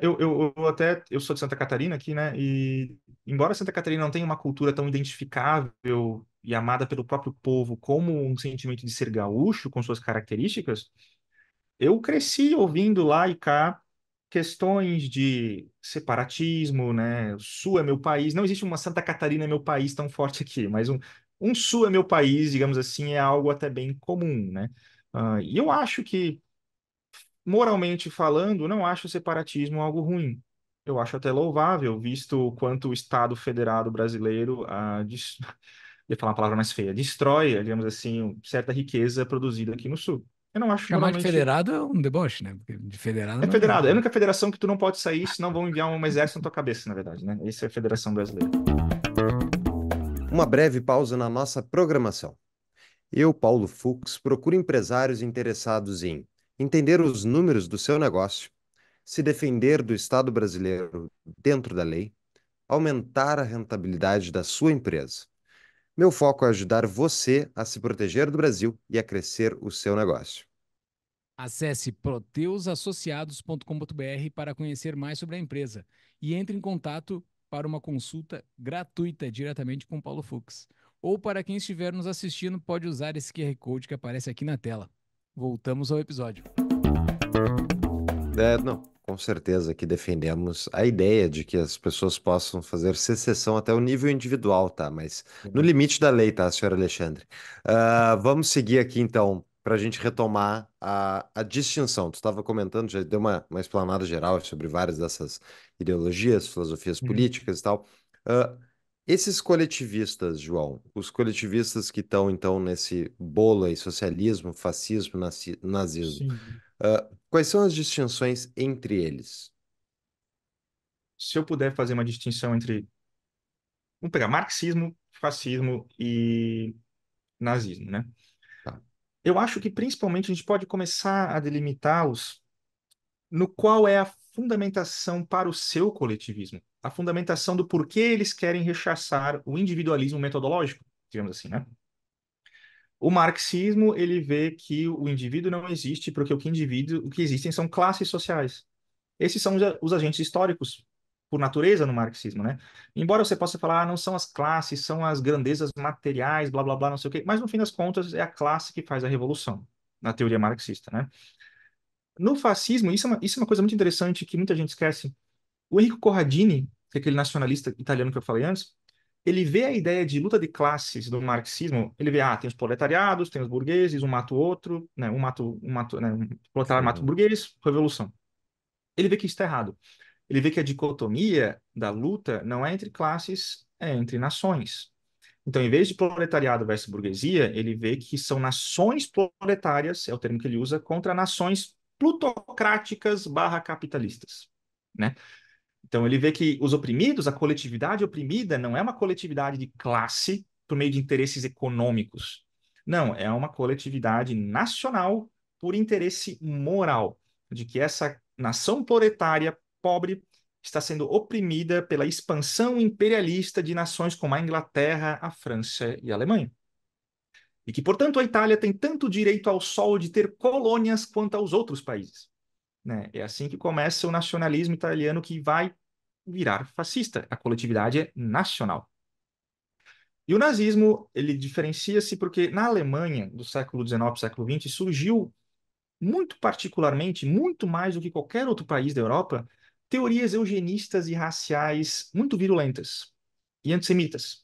Eu, eu, eu, até eu sou de Santa Catarina aqui, né? E embora Santa Catarina não tenha uma cultura tão identificável e amada pelo próprio povo como um sentimento de ser gaúcho com suas características, eu cresci ouvindo lá e cá questões de separatismo, né? O Sul é meu país. Não existe uma Santa Catarina é meu país tão forte aqui, mas um, um Sul é meu país, digamos assim, é algo até bem comum, né? Uh, e eu acho que moralmente falando, não acho o separatismo algo ruim. Eu acho até louvável, visto o quanto o Estado Federado Brasileiro, ah, des... [LAUGHS] ia falar uma palavra mais feia, destrói, digamos assim, certa riqueza produzida aqui no Sul. Eu não acho Chamar de federado é um deboche, né? Porque de federado. É federado. É, a única federação que tu não pode sair, senão vão enviar um exército na tua cabeça, na verdade, né? Essa é a Federação Brasileira. Uma breve pausa na nossa programação. Eu, Paulo Fux, procuro empresários interessados em entender os números do seu negócio, se defender do Estado brasileiro dentro da lei, aumentar a rentabilidade da sua empresa. Meu foco é ajudar você a se proteger do Brasil e a crescer o seu negócio. Acesse proteusassociados.com.br para conhecer mais sobre a empresa e entre em contato para uma consulta gratuita diretamente com Paulo Fux. Ou para quem estiver nos assistindo, pode usar esse QR Code que aparece aqui na tela. Voltamos ao episódio. É, não, com certeza que defendemos a ideia de que as pessoas possam fazer secessão até o nível individual, tá? Mas no uhum. limite da lei, tá, senhor Alexandre? Uh, vamos seguir aqui então para a gente retomar a, a distinção. Tu estava comentando, já deu uma, uma explanada geral sobre várias dessas ideologias, filosofias uhum. políticas uhum. e tal. Uh, esses coletivistas, João, os coletivistas que estão então nesse bolo aí, socialismo, fascismo, nazismo, uh, quais são as distinções entre eles? Se eu puder fazer uma distinção entre. Vamos pegar marxismo, fascismo e nazismo, né? Tá. Eu acho que principalmente a gente pode começar a delimitá-los no qual é a fundamentação para o seu coletivismo, a fundamentação do porquê eles querem rechaçar o individualismo metodológico, digamos assim, né? O marxismo, ele vê que o indivíduo não existe porque o que indivíduo, o que existem são classes sociais. Esses são os agentes históricos por natureza no marxismo, né? Embora você possa falar, ah, não são as classes, são as grandezas materiais, blá blá blá, não sei o quê, mas no fim das contas é a classe que faz a revolução na teoria marxista, né? no fascismo, isso é, uma, isso é uma coisa muito interessante que muita gente esquece. O Enrico Corradini, que é aquele nacionalista italiano que eu falei antes, ele vê a ideia de luta de classes do marxismo, ele vê, ah, tem os proletariados, tem os burgueses, um mata o outro, né, um mata, um mata, né, um proletário mata o burguês, revolução. Ele vê que isso está errado. Ele vê que a dicotomia da luta não é entre classes, é entre nações. Então, em vez de proletariado versus burguesia, ele vê que são nações proletárias, é o termo que ele usa, contra nações plutocráticas barra capitalistas, né? Então ele vê que os oprimidos, a coletividade oprimida, não é uma coletividade de classe por meio de interesses econômicos. Não, é uma coletividade nacional por interesse moral, de que essa nação proletária pobre está sendo oprimida pela expansão imperialista de nações como a Inglaterra, a França e a Alemanha e que, portanto, a Itália tem tanto direito ao sol de ter colônias quanto aos outros países. Né? É assim que começa o nacionalismo italiano que vai virar fascista. A coletividade é nacional. E o nazismo ele diferencia-se porque na Alemanha do século XIX século XX surgiu muito particularmente, muito mais do que qualquer outro país da Europa, teorias eugenistas e raciais muito virulentas e antissemitas.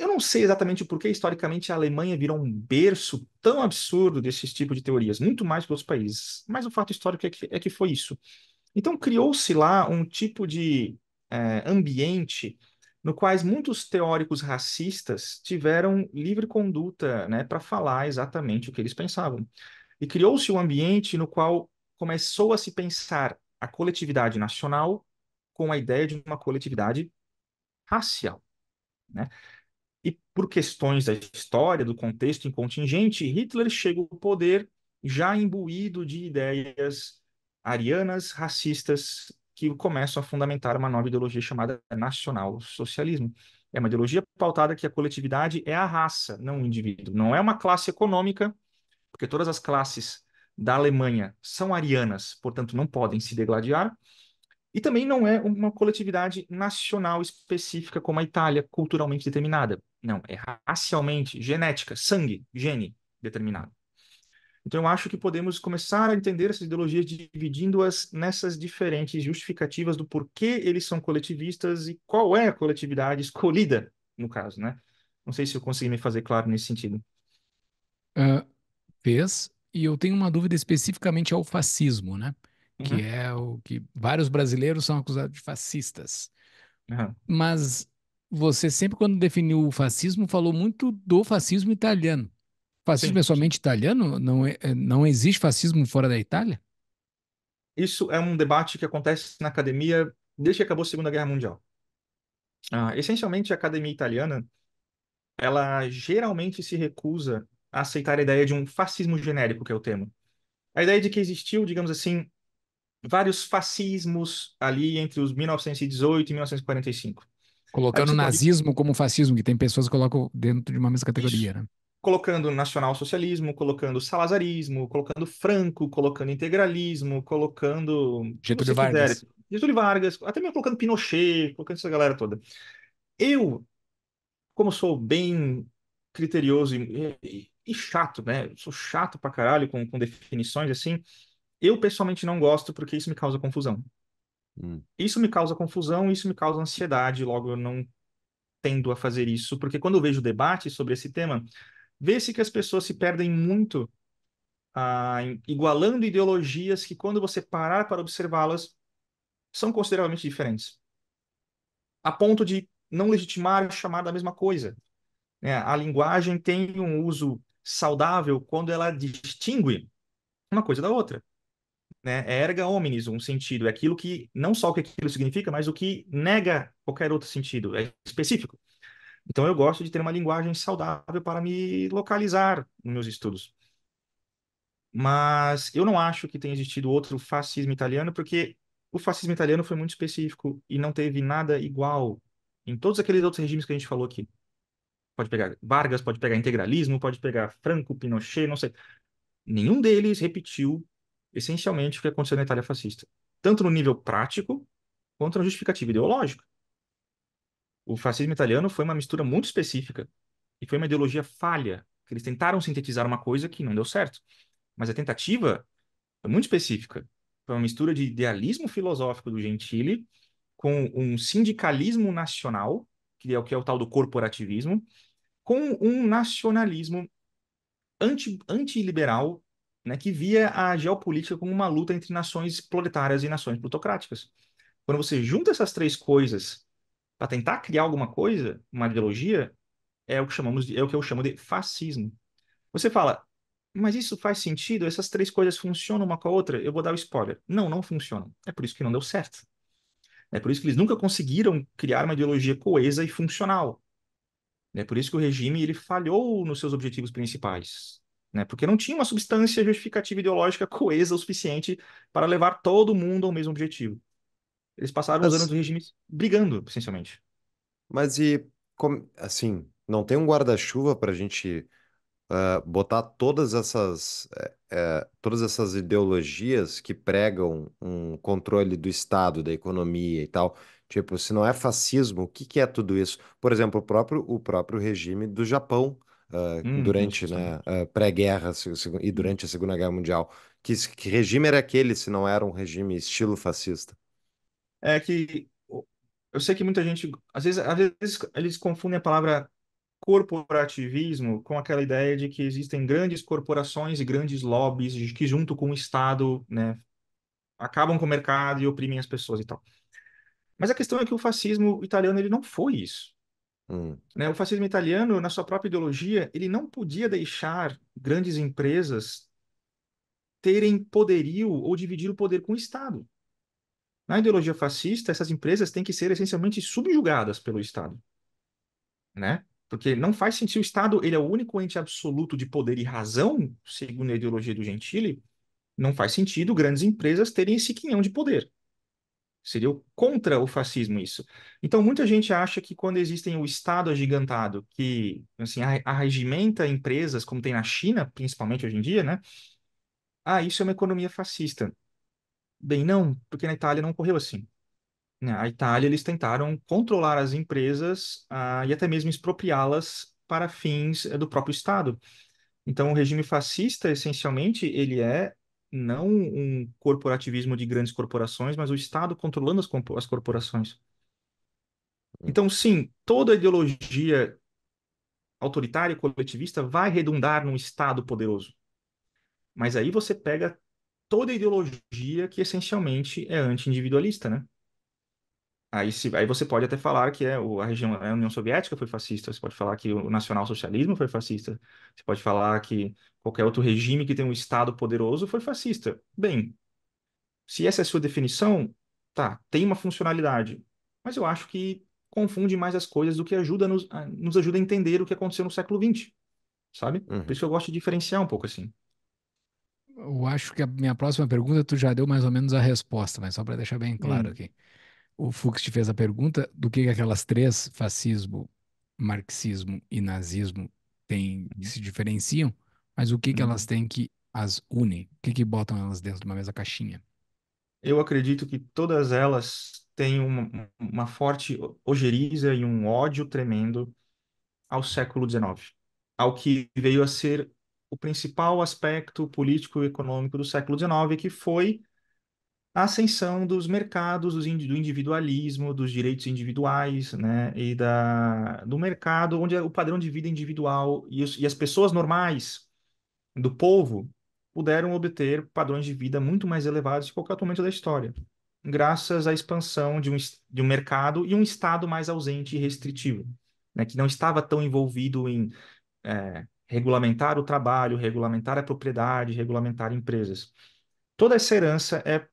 Eu não sei exatamente por que historicamente a Alemanha virou um berço tão absurdo desses tipos de teorias, muito mais que outros países, mas o fato histórico é que, é que foi isso. Então criou-se lá um tipo de é, ambiente no quais muitos teóricos racistas tiveram livre conduta né, para falar exatamente o que eles pensavam. E criou-se um ambiente no qual começou a se pensar a coletividade nacional com a ideia de uma coletividade racial. Né? E por questões da história, do contexto incontingente, Hitler chega ao poder já imbuído de ideias arianas, racistas, que começam a fundamentar uma nova ideologia chamada nacional socialismo. É uma ideologia pautada que a coletividade é a raça, não o indivíduo. Não é uma classe econômica, porque todas as classes da Alemanha são arianas, portanto não podem se degladiar. E também não é uma coletividade nacional específica como a Itália, culturalmente determinada. Não, é racialmente, genética, sangue, gene determinado. Então, eu acho que podemos começar a entender essas ideologias dividindo-as nessas diferentes justificativas do porquê eles são coletivistas e qual é a coletividade escolhida, no caso, né? Não sei se eu consegui me fazer claro nesse sentido. Uh, fez, e eu tenho uma dúvida especificamente ao fascismo, né? Uhum. Que é o que vários brasileiros são acusados de fascistas. Uhum. Mas você sempre, quando definiu o fascismo, falou muito do fascismo italiano. Fascismo Sim. é somente italiano? Não, é, é, não existe fascismo fora da Itália? Isso é um debate que acontece na academia desde que acabou a Segunda Guerra Mundial. Ah, essencialmente, a academia italiana ela geralmente se recusa a aceitar a ideia de um fascismo genérico, que é o termo. A ideia de que existiu, digamos assim, vários fascismos ali entre os 1918 e 1945. Colocando o nazismo como fascismo, que tem pessoas que colocam dentro de uma mesma categoria, Isso. né? Colocando nacional-socialismo, colocando salazarismo, colocando franco, colocando integralismo, colocando... Getúlio Vargas. Getúlio Vargas, até mesmo colocando Pinochet, colocando essa galera toda. Eu, como sou bem criterioso e, e, e chato, né? Sou chato pra caralho com, com definições, assim... Eu pessoalmente não gosto porque isso me causa confusão. Hum. Isso me causa confusão, isso me causa ansiedade, logo eu não tendo a fazer isso, porque quando eu vejo debate sobre esse tema, vê-se que as pessoas se perdem muito ah, igualando ideologias que, quando você parar para observá-las, são consideravelmente diferentes, a ponto de não legitimar chamar da mesma coisa. É, a linguagem tem um uso saudável quando ela distingue uma coisa da outra né? É erga omnis um sentido. É aquilo que, não só o que aquilo significa, mas o que nega qualquer outro sentido. É específico. Então, eu gosto de ter uma linguagem saudável para me localizar nos meus estudos. Mas eu não acho que tenha existido outro fascismo italiano, porque o fascismo italiano foi muito específico e não teve nada igual em todos aqueles outros regimes que a gente falou aqui. Pode pegar Vargas, pode pegar integralismo, pode pegar Franco, Pinochet, não sei. Nenhum deles repetiu essencialmente o que aconteceu na Itália fascista, tanto no nível prático quanto na justificativa ideológica. O fascismo italiano foi uma mistura muito específica e foi uma ideologia falha, que eles tentaram sintetizar uma coisa que não deu certo. Mas a tentativa foi é muito específica. Foi uma mistura de idealismo filosófico do gentile com um sindicalismo nacional, que é o que é o tal do corporativismo, com um nacionalismo anti, antiliberal né, que via a geopolítica como uma luta entre nações proletárias e nações plutocráticas. Quando você junta essas três coisas para tentar criar alguma coisa, uma ideologia, é o que chamamos de, é o que eu chamo de fascismo. Você fala, mas isso faz sentido? Essas três coisas funcionam uma com a outra? Eu vou dar o um spoiler. Não, não funcionam. É por isso que não deu certo. É por isso que eles nunca conseguiram criar uma ideologia coesa e funcional. É por isso que o regime ele falhou nos seus objetivos principais né? Porque não tinha uma substância justificativa ideológica [LAUGHS] coesa o suficiente para levar todo mundo ao mesmo objetivo. Eles passaram Mas... os anos do regime brigando, essencialmente. Mas e, como, assim, não tem um guarda-chuva para a gente uh, botar todas essas, uh, todas essas ideologias que pregam um controle do Estado, da economia e tal? Tipo, se não é fascismo, o que, que é tudo isso? Por exemplo, o próprio, o próprio regime do Japão uh, durante né, uh, pré-guerra e durante a Segunda Guerra Mundial. Que, que, regime era aquele se não era um regime estilo fascista? É que eu sei que muita gente, às vezes, às vezes eles confundem a palavra corporativismo com aquela ideia de que existem grandes corporações e grandes lobbies que junto com o Estado, né, acabam com o mercado e oprimem as pessoas e tal. Mas a questão é que o fascismo italiano ele não foi isso. Hum. Né? O fascismo italiano, na sua própria ideologia, ele não podia deixar grandes empresas terem poderio ou dividir o poder com o Estado. Na ideologia fascista, essas empresas têm que ser essencialmente subjugadas pelo Estado, né? Porque não faz sentido o Estado, ele é o único ente absoluto de poder e razão, segundo a ideologia do Gentile, não faz sentido grandes empresas terem esse quinhão de poder seria contra o fascismo isso. Então, muita gente acha que quando existem o Estado agigantado, que assim, arregimenta empresas, como tem na China, principalmente hoje em dia, né? Ah, isso é uma economia fascista. Bem, não, porque na Itália não ocorreu assim. na né? Itália, eles tentaram controlar as empresas ah, e até mesmo expropriá-las para fins eh, do próprio Estado. Então, o regime fascista, essencialmente, ele é não um corporativismo de grandes corporações, mas o Estado controlando as, as corporações. Hum. Então, sim, toda ideologia autoritária e coletivista vai redundar num Estado poderoso. Mas aí você pega toda ideologia que essencialmente é anti-individualista, né? Aí, se, aí você pode até falar que é o, a região, a União Soviética foi fascista, você pode falar que o nacionalsocialismo foi fascista, você pode falar que qualquer outro regime que tem um Estado poderoso foi fascista. Bem, se essa é a sua definição, tá, tem uma funcionalidade, mas eu acho que confunde mais as coisas do que ajuda nos, nos ajuda a entender o que aconteceu no século XX, sabe? Uhum. Por isso uhum. que eu gosto de diferenciar um pouco assim. Eu acho que a minha próxima pergunta tu já deu mais ou menos a resposta, mas só para deixar bem claro hum. aqui o Fux te fez a pergunta do que, que aquelas três, fascismo, marxismo e nazismo, têm, uhum. se diferenciam, mas o que, que elas uhum. têm que as unem? O que, que botam elas dentro de uma mesma caixinha? Eu acredito que todas elas têm uma, uma forte ojeriza e um ódio tremendo ao século XIX, ao que veio a ser o principal aspecto político e econômico do século XIX, que foi a ascensão dos mercados, do individualismo, dos direitos individuais, né, e da, do mercado, onde é o padrão de vida individual e, os, e as pessoas normais do povo puderam obter padrões de vida muito mais elevados que qualquer outro momento da história, graças à expansão de um, de um mercado e um Estado mais ausente e restritivo, né, que não estava tão envolvido em é, regulamentar o trabalho, regulamentar a propriedade, regulamentar empresas. Toda essa herança é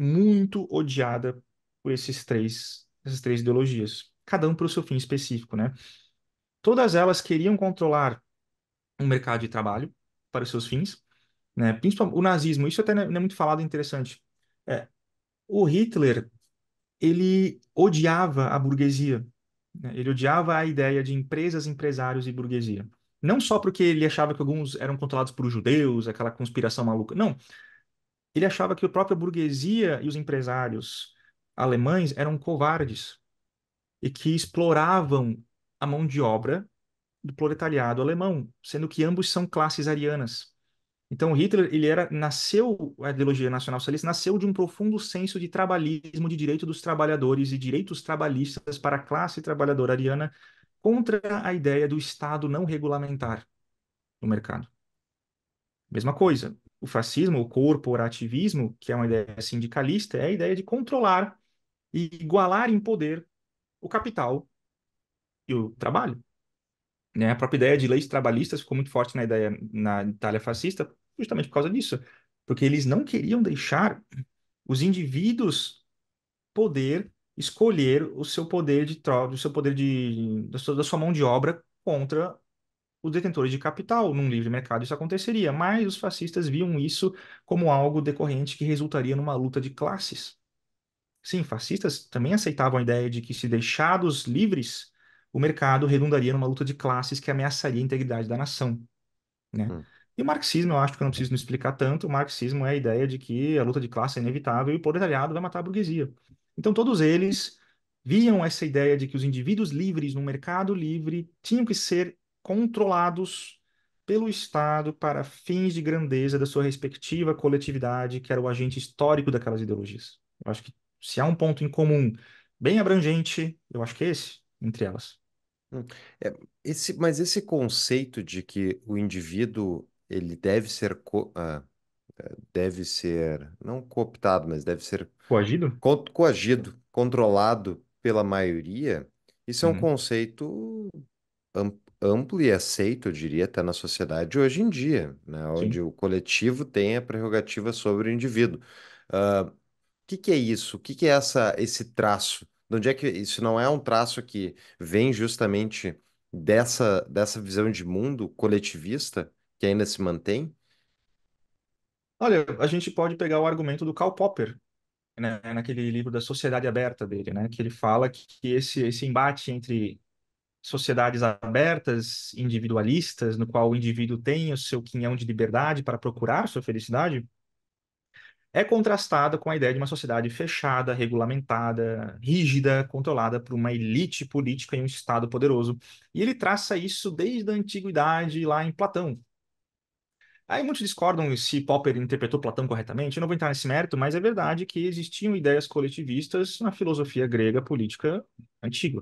muito odiada por esses três, essas três ideologias, cada um para o seu fim específico, né? Todas elas queriam controlar o mercado de trabalho para os seus fins, né? Principalmente o nazismo, isso até não é, é muito falado, é interessante. É, o Hitler, ele odiava a burguesia, né? ele odiava a ideia de empresas, empresários e burguesia. Não só porque ele achava que alguns eram controlados por judeus, aquela conspiração maluca. Não, ele achava que a própria burguesia e os empresários alemães eram covardes e que exploravam a mão de obra do proletariado alemão, sendo que ambos são classes arianas. Então Hitler, ele era nasceu a ideologia nacional socialista nasceu de um profundo senso de trabalhismo, de direito dos trabalhadores e direitos trabalhistas para a classe trabalhadora ariana contra a ideia do Estado não regulamentar no mercado. Mesma coisa, o fascismo, o corporativismo, que é uma ideia sindicalista, é a ideia de controlar e igualar em poder o capital e o trabalho. Né? A própria ideia de leis trabalhistas ficou muito forte na ideia na Itália fascista, justamente por causa disso, porque eles não queriam deixar os indivíduos poder escolher o seu poder de troca, o seu poder de da sua, sua mão de obra contra os detentores de capital. Num livre mercado isso aconteceria, mas os fascistas viam isso como algo decorrente que resultaria numa luta de classes. Sim, fascistas também aceitavam a ideia de que, se deixados livres, o mercado redundaria numa luta de classes que ameaçaria a integridade da nação. Né? Hum. E o marxismo, eu acho que eu não preciso me explicar tanto, o marxismo é a ideia de que a luta de classe é inevitável e o proletariado vai matar a burguesia. Então, todos eles viam essa ideia de que os indivíduos livres no mercado livre tinham que ser controlados pelo Estado para fins de grandeza da sua respectiva coletividade, que era o agente histórico daquelas ideologias. Eu acho que se há um ponto em comum bem abrangente, eu acho que é esse, entre elas. Hum, é, esse, mas esse conceito de que o indivíduo ele deve ser co, ah, é, deve ser não cooptado, mas deve ser coagido, co, coagido, controlado pela maioria, isso uhum. é um uhum. conceito amplo amplo e aceito, eu diria, até na sociedade hoje em dia, né? Onde Sim. o coletivo tem a prerrogativa sobre o indivíduo. O uh, que, que é isso? O que, que é essa, esse traço? De onde é que isso não é um traço que vem justamente dessa, dessa visão de mundo coletivista que ainda se mantém? Olha, a gente pode pegar o argumento do Karl Popper, né, naquele livro da Sociedade Aberta dele, né, que ele fala que esse, esse embate entre sociedades abertas, individualistas, no qual o indivíduo tem o seu quinhão de liberdade para procurar sua felicidade, é contrastada com a ideia de uma sociedade fechada, regulamentada, rígida, controlada por uma elite política e um Estado poderoso. E ele traça isso desde a antiguidade, lá em Platão. Aí muitos discordam se Popper interpretou Platão corretamente, eu não vou entrar nesse mérito, mas é verdade que existiam ideias coletivistas na filosofia grega política antiga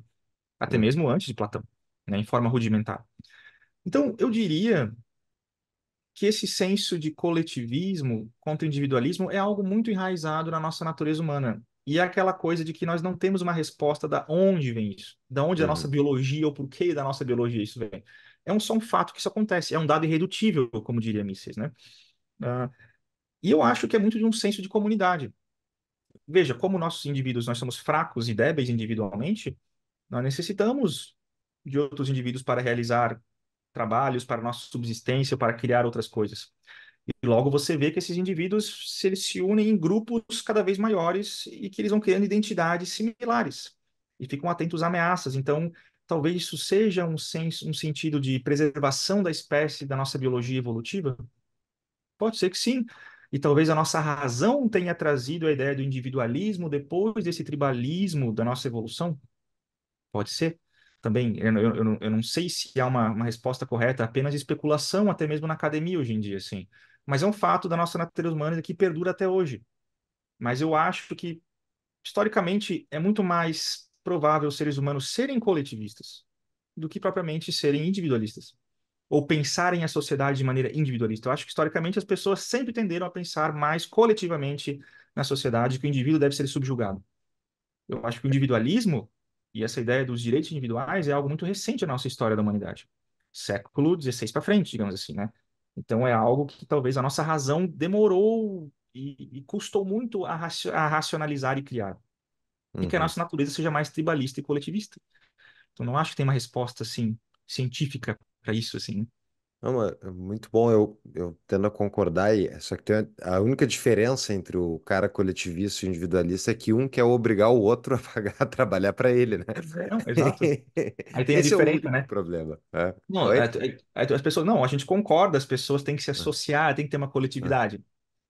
até uhum. mesmo antes de Platão, né, em forma rudimentar. Então, eu diria que esse senso de coletivismo contra individualismo é algo muito enraizado na nossa natureza humana. E é aquela coisa de que nós não temos uma resposta da onde vem isso, da onde a nossa uhum. biologia ou por que da nossa biologia isso vem. É um, só um fato que isso acontece, é um dado irredutível, como diria Mises, né? Uh, e eu acho que é muito de um senso de comunidade. Veja, como nossos indivíduos, nós somos fracos e débeis individualmente, nós necessitamos de outros indivíduos para realizar trabalhos, para nossa subsistência, para criar outras coisas. E logo você vê que esses indivíduos se, eles se unem em grupos cada vez maiores e que eles vão criando identidades similares e ficam atentos às ameaças. Então, talvez isso seja um, senso, um sentido de preservação da espécie, da nossa biologia evolutiva? Pode ser que sim. E talvez a nossa razão tenha trazido a ideia do individualismo depois desse tribalismo da nossa evolução? Pode ser? Também, eu, eu, eu, não, sei se há uma, uma resposta correta, apenas especulação, até mesmo na academia hoje em dia, assim. Mas é um fato da nossa natureza humana que perdura até hoje. Mas eu acho que, historicamente, é muito mais provável os seres humanos serem coletivistas do que propriamente serem individualistas ou pensarem a sociedade de maneira individualista. Eu acho que historicamente as pessoas sempre tenderam a pensar mais coletivamente na sociedade que o indivíduo deve ser subjugado. Eu acho que o individualismo e essa ideia dos direitos individuais é algo muito recente na nossa história da humanidade. Século XVI para frente, digamos assim, né? Então é algo que talvez a nossa razão demorou e, e custou muito a, raci a, racionalizar e criar. Uhum. E que a uhum. nossa natureza seja mais tribalista e coletivista. Então não acho que tem uma resposta assim científica para isso assim. Não, é muito bom, eu, eu tendo a concordar, e- só que tem a, única diferença entre o cara coletivista e individualista é que um quer obrigar o outro [LAUGHS] a pagar, a trabalhar para ele, né? Não, exato. Aí tem a Esse é o diferença, único né? problema. né? Não, Oi? tu- é, é- é as pessoas, não, a gente concorda, as pessoas têm que se é. associar, tem que ter uma é. coletividade.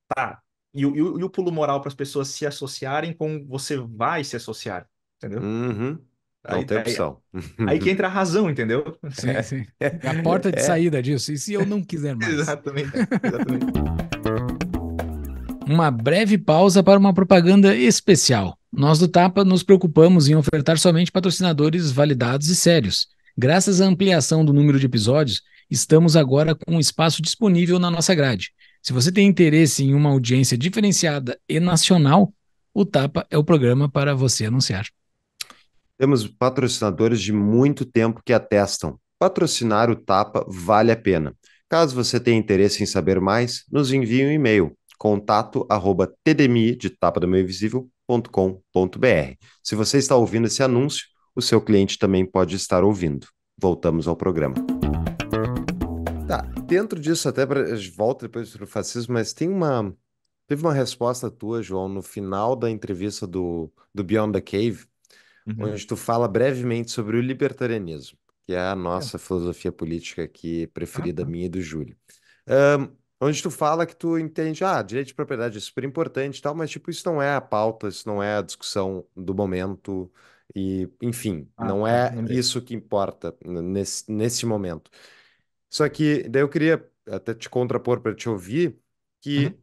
Tá. E, o, e e o pulo moral para as pessoas se associarem com você vai se associar, entendeu? uhum. Não é aí, tem opção. Aí, aí, que entra a razão, entendeu? [LAUGHS] Sim, sim. É a porta de é. saída disso. E se eu não quiser mais? Exatamente. exatamente. uma breve pausa para uma propaganda especial. Nós do Tapa nos preocupamos em ofertar somente patrocinadores validados e sérios. Graças à ampliação do número de episódios, estamos agora com um espaço disponível na nossa grade. Se você tem interesse em uma audiência diferenciada e nacional, o Tapa é o programa para você anunciar. Temos patrocinadores de muito tempo que atestam. Patrocinar o Tapa vale a pena. Caso você tenha interesse em saber mais, nos envie um e-mail contato arroba tdmi de tapa do meio Se você está ouvindo esse anúncio, o seu cliente também pode estar ouvindo. Voltamos ao programa. Tá, dentro disso, até para volta depois para o fascismo, mas tem uma. Teve uma resposta tua, João, no final da entrevista do, do Beyond the Cave, Uhum. onde tu fala brevemente sobre o libertarianismo, que é a nossa filosofia política aqui preferida minha e do Júlio. Um, onde tu fala que tu entende, ah, direito de propriedade é super importante e tal, mas tipo, isso não é a pauta, isso não é a discussão do momento, e enfim, ah, não tá, é lembrei. isso que importa nesse, nesse momento. Só que daí eu queria até te contrapor para te ouvir que uhum.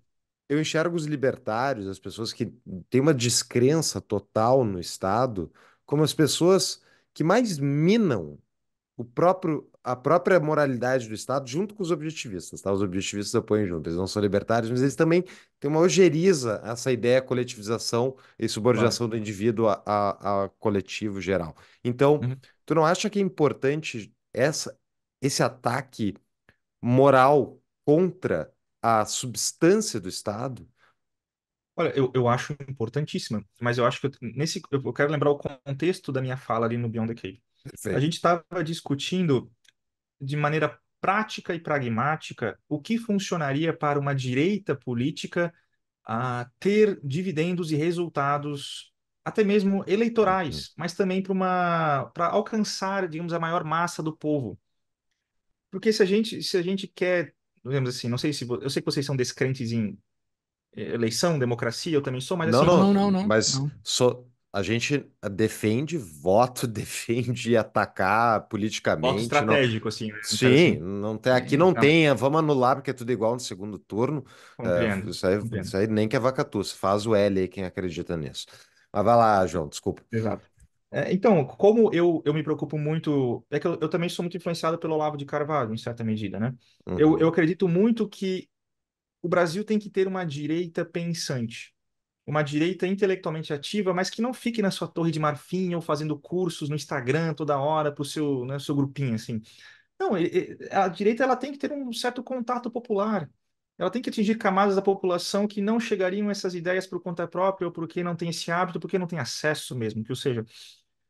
eu enxergo os libertários, as pessoas que têm uma descrença total no Estado, como as pessoas que mais minam o próprio, a própria moralidade do Estado junto com os objetivistas, tá? Os objetivistas apoiam junto, eles não são libertários, mas eles também têm uma ojeriza essa ideia coletivização e subordinação claro. do indivíduo a, a, a, coletivo geral. Então, uhum. tu não acha que é importante essa, esse ataque moral contra a substância do Estado? Olha, eu, eu acho importantíssima, mas eu acho que eu, nesse, eu quero lembrar o contexto da minha fala ali no Beyond the Cave. A gente estava discutindo de maneira prática e pragmática o que funcionaria para uma direita política a ter dividendos e resultados até mesmo eleitorais, uhum. mas também para uma para alcançar, digamos, a maior massa do povo. Porque se a gente se a gente quer, digamos assim, não sei se eu sei que vocês são descrentes em eleição, democracia, eu também sou, mas não, assim, não, não, não, não. Mas não. Sou, a gente defende voto, [LAUGHS] defende atacar politicamente. Voto estratégico, não... assim. Né? Então, Sim, assim, não tem, aqui é, não tá. tem, vamos anular porque é tudo igual no segundo turno. Compreendo, uh, isso, aí, compreendo. isso aí nem que é vaca tussa, faz o L aí quem acredita nisso. Mas vai lá, João, desculpa. Exato. É, então, como eu, eu me preocupo muito, é que eu, eu também sou muito influenciado pelo Olavo de Carvalho, em certa medida, né? Uhum. Eu, eu acredito muito que o Brasil tem que ter uma direita pensante, uma direita intelectualmente ativa, mas que não fique na sua torre de marfim ou fazendo cursos no Instagram toda hora para o seu, né, seu grupinho, assim. Não, a direita ela tem que ter um certo contato popular. Ela tem que atingir camadas da população que não chegariam essas ideias por conta própria, ou porque não tem esse hábito, porque não tem acesso mesmo, que ou seja.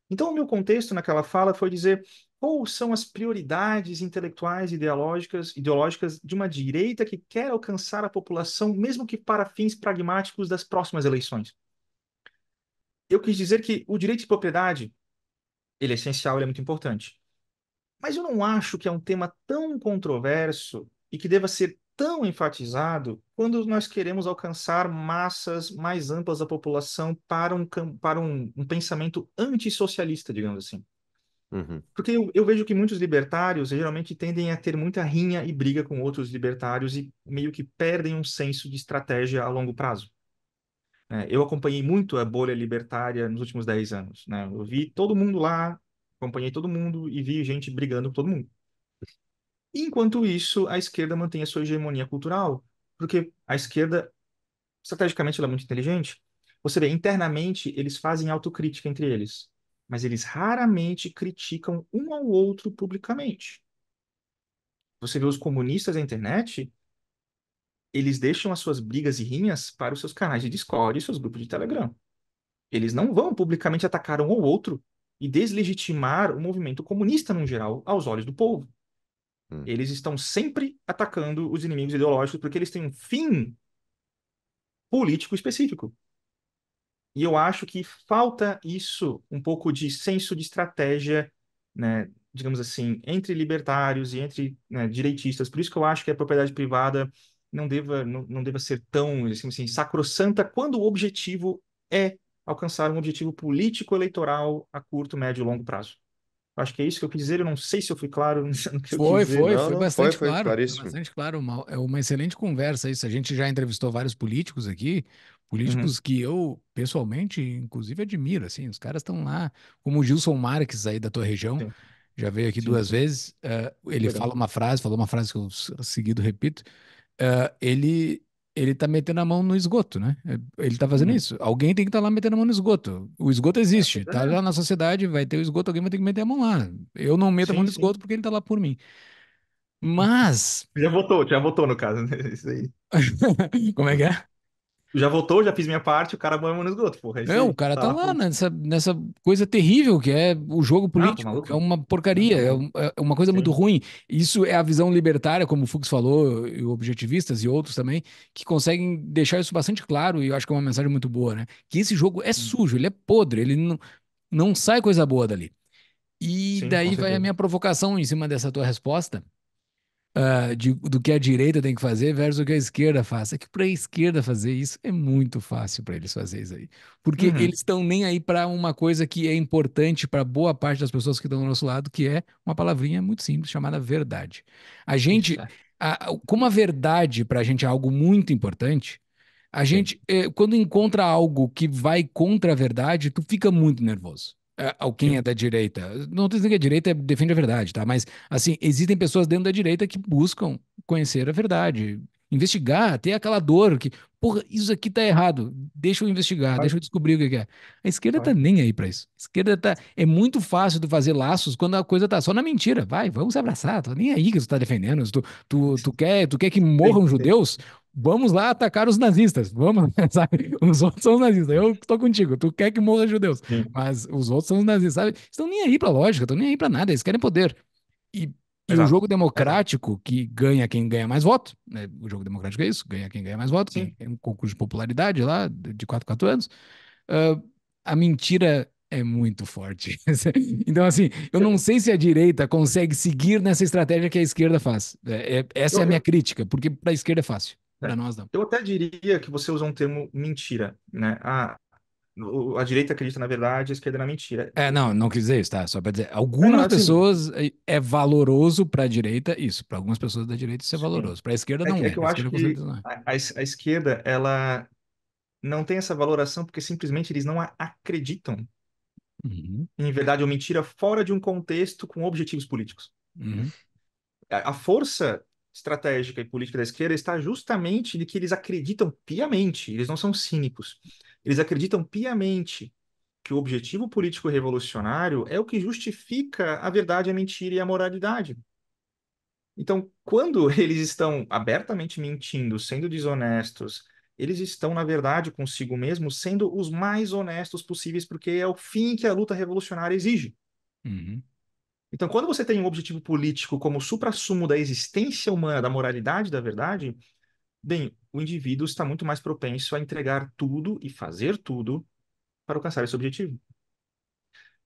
Então, o meu contexto naquela fala foi dizer Quais são as prioridades intelectuais e ideológicas, ideológicas de uma direita que quer alcançar a população, mesmo que para fins pragmáticos das próximas eleições? Eu quis dizer que o direito de propriedade ele é essencial, ele é muito importante. Mas eu não acho que é um tema tão controverso e que deva ser tão enfatizado quando nós queremos alcançar massas mais amplas da população para um, para um, um pensamento antissocialista, digamos assim. Uhum. Porque eu, eu, vejo que muitos libertários geralmente tendem a ter muita rinha e briga com outros libertários e meio que perdem um senso de estratégia a longo prazo. É, eu acompanhei muito a bolha libertária nos últimos 10 anos. Né? Eu vi todo mundo lá, acompanhei todo mundo e vi gente brigando com todo mundo. Enquanto isso, a esquerda mantém a sua hegemonia cultural, porque a esquerda, estrategicamente, ela é muito inteligente. Você vê, internamente, eles fazem autocrítica entre eles mas eles raramente criticam um ao outro publicamente. Você vê os comunistas na internet, eles deixam as suas brigas e rinhas para os seus canais de Discord e seus grupos de Telegram. Eles não vão publicamente atacar um ou outro e deslegitimar o movimento comunista no geral aos olhos do povo. Hum. Eles estão sempre atacando os inimigos ideológicos porque eles têm um fim político específico. E eu acho que falta isso, um pouco de senso de estratégia, né, digamos assim, entre libertários e entre né, direitistas. Por isso que eu acho que a propriedade privada não deva, não, não deva ser tão assim, assim, sacrossanta quando o objetivo é alcançar um objetivo político eleitoral a curto, médio e longo prazo. Acho que é isso que eu quis dizer. Eu não sei se eu fui claro no [LAUGHS] que foi, dizer. Foi, não, foi, bastante foi, foi claro. Claríssimo. Bastante claro. Uma, é uma excelente conversa isso. A gente já entrevistou vários políticos aqui, uhum. políticos uhum. que eu pessoalmente, inclusive, admiro. Assim, os caras estão lá, como o Gilson Marques aí da tua região. Sim. Já veio aqui Sim. duas vezes. Uh, ele fala uma frase, falou uma frase que eu seguido repito. Uh, ele ele tá metendo a mão no esgoto, né? É, ele tá fazendo uhum. isso. Alguém tem que estar tá lá metendo a mão no esgoto. O esgoto existe, é tá lá na sociedade, vai ter o esgoto, alguém vai ter que meter a mão lá. Eu não meto sim, a mão no sim. esgoto porque ele tá lá por mim. [LAUGHS] Mas. Já votou, já votou no caso, né? [LAUGHS] Isso aí. [LAUGHS] Como é que é? já voltou, já fiz minha parte, o cara morreu no esgoto, porra. não, o cara tá, tá lá nessa, nessa coisa terrível que é o jogo ah, tá político, ah, é uma porcaria, é, é, é uma coisa Sim. muito ruim. Isso é a visão libertária, como o Fux falou, e objetivistas e outros também, que conseguem deixar isso bastante claro, e eu acho que é uma mensagem muito boa, né? Que esse jogo é sujo, ele é podre, ele não, não sai coisa boa dali. E Sim, daí vai a minha provocação em cima dessa tua resposta, uh, de, do que a direita tem que fazer versus o que a esquerda faz. É que para a esquerda fazer isso é muito fácil para eles fazerem isso aí. Porque uhum. eles estão nem aí para uma coisa que é importante para boa parte das pessoas que estão do nosso lado, que é uma palavrinha muito simples chamada verdade. A gente, a, como a verdade para a gente é algo muito importante, a gente, é, quando encontra algo que vai contra a verdade, tu fica muito nervoso. É, ao quem é da direita. Não estou dizendo que a é direita é, defende a verdade, tá? Mas, assim, existem pessoas dentro da direita que buscam conhecer a verdade, investigar, ter aquela dor que, porra, isso aqui tá errado, deixa eu investigar, Vai. deixa eu descobrir o que é. A esquerda Vai. tá nem aí para isso. A esquerda tá. É muito fácil de fazer laços quando a coisa tá só na mentira. Vai, vamos se abraçar, tô nem aí que tu tá defendendo. Tu, tu, tu, quer, tu quer que morram judeus? vamos lá atacar os nazistas, vamos, [LAUGHS] sabe? Os outros são os nazistas, eu tô contigo, tu quer que morra judeus, Sim. mas os outros são os nazistas, sabe? Estão nem aí a lógica, estão nem aí para nada, eles querem poder. E, e o jogo democrático que ganha quem ganha mais voto, né? O jogo democrático é isso, ganha quem ganha mais voto, Sim. é um concurso de popularidade lá, de 4 4 anos. Uh, a mentira é muito forte. [LAUGHS] então, assim, eu não sei se a direita consegue seguir nessa estratégia que a esquerda faz. É, é, essa é a minha crítica, porque para a esquerda é fácil. Para é. nós, não. Eu até diria que você usa um termo mentira, né? A, ah, a direita acredita na verdade, a esquerda na mentira. É, não, não quis dizer isso, tá? Só para dizer, algumas não, assim, pessoas assim, é valoroso para a direita isso, para algumas pessoas da direita isso é valoroso, para a esquerda é não é. é. Que eu acho que a, a esquerda, ela não tem essa valoração porque simplesmente eles não acreditam uhum. em verdade ou mentira fora de um contexto com objetivos políticos. Uhum. a força estratégica e política da esquerda está justamente de que eles acreditam piamente, eles não são cínicos, eles acreditam piamente que o objetivo político revolucionário é o que justifica a verdade, a mentira e a moralidade. Então, quando [LAUGHS] eles estão abertamente mentindo, sendo desonestos, eles estão, na verdade, consigo mesmos, sendo os mais honestos possíveis, porque é o fim que a luta revolucionária exige. Uhum. Então, quando você tem um objetivo político como supra-sumo da existência humana, da moralidade, da verdade, bem, o indivíduo está muito mais propenso a entregar tudo e fazer tudo para alcançar esse objetivo.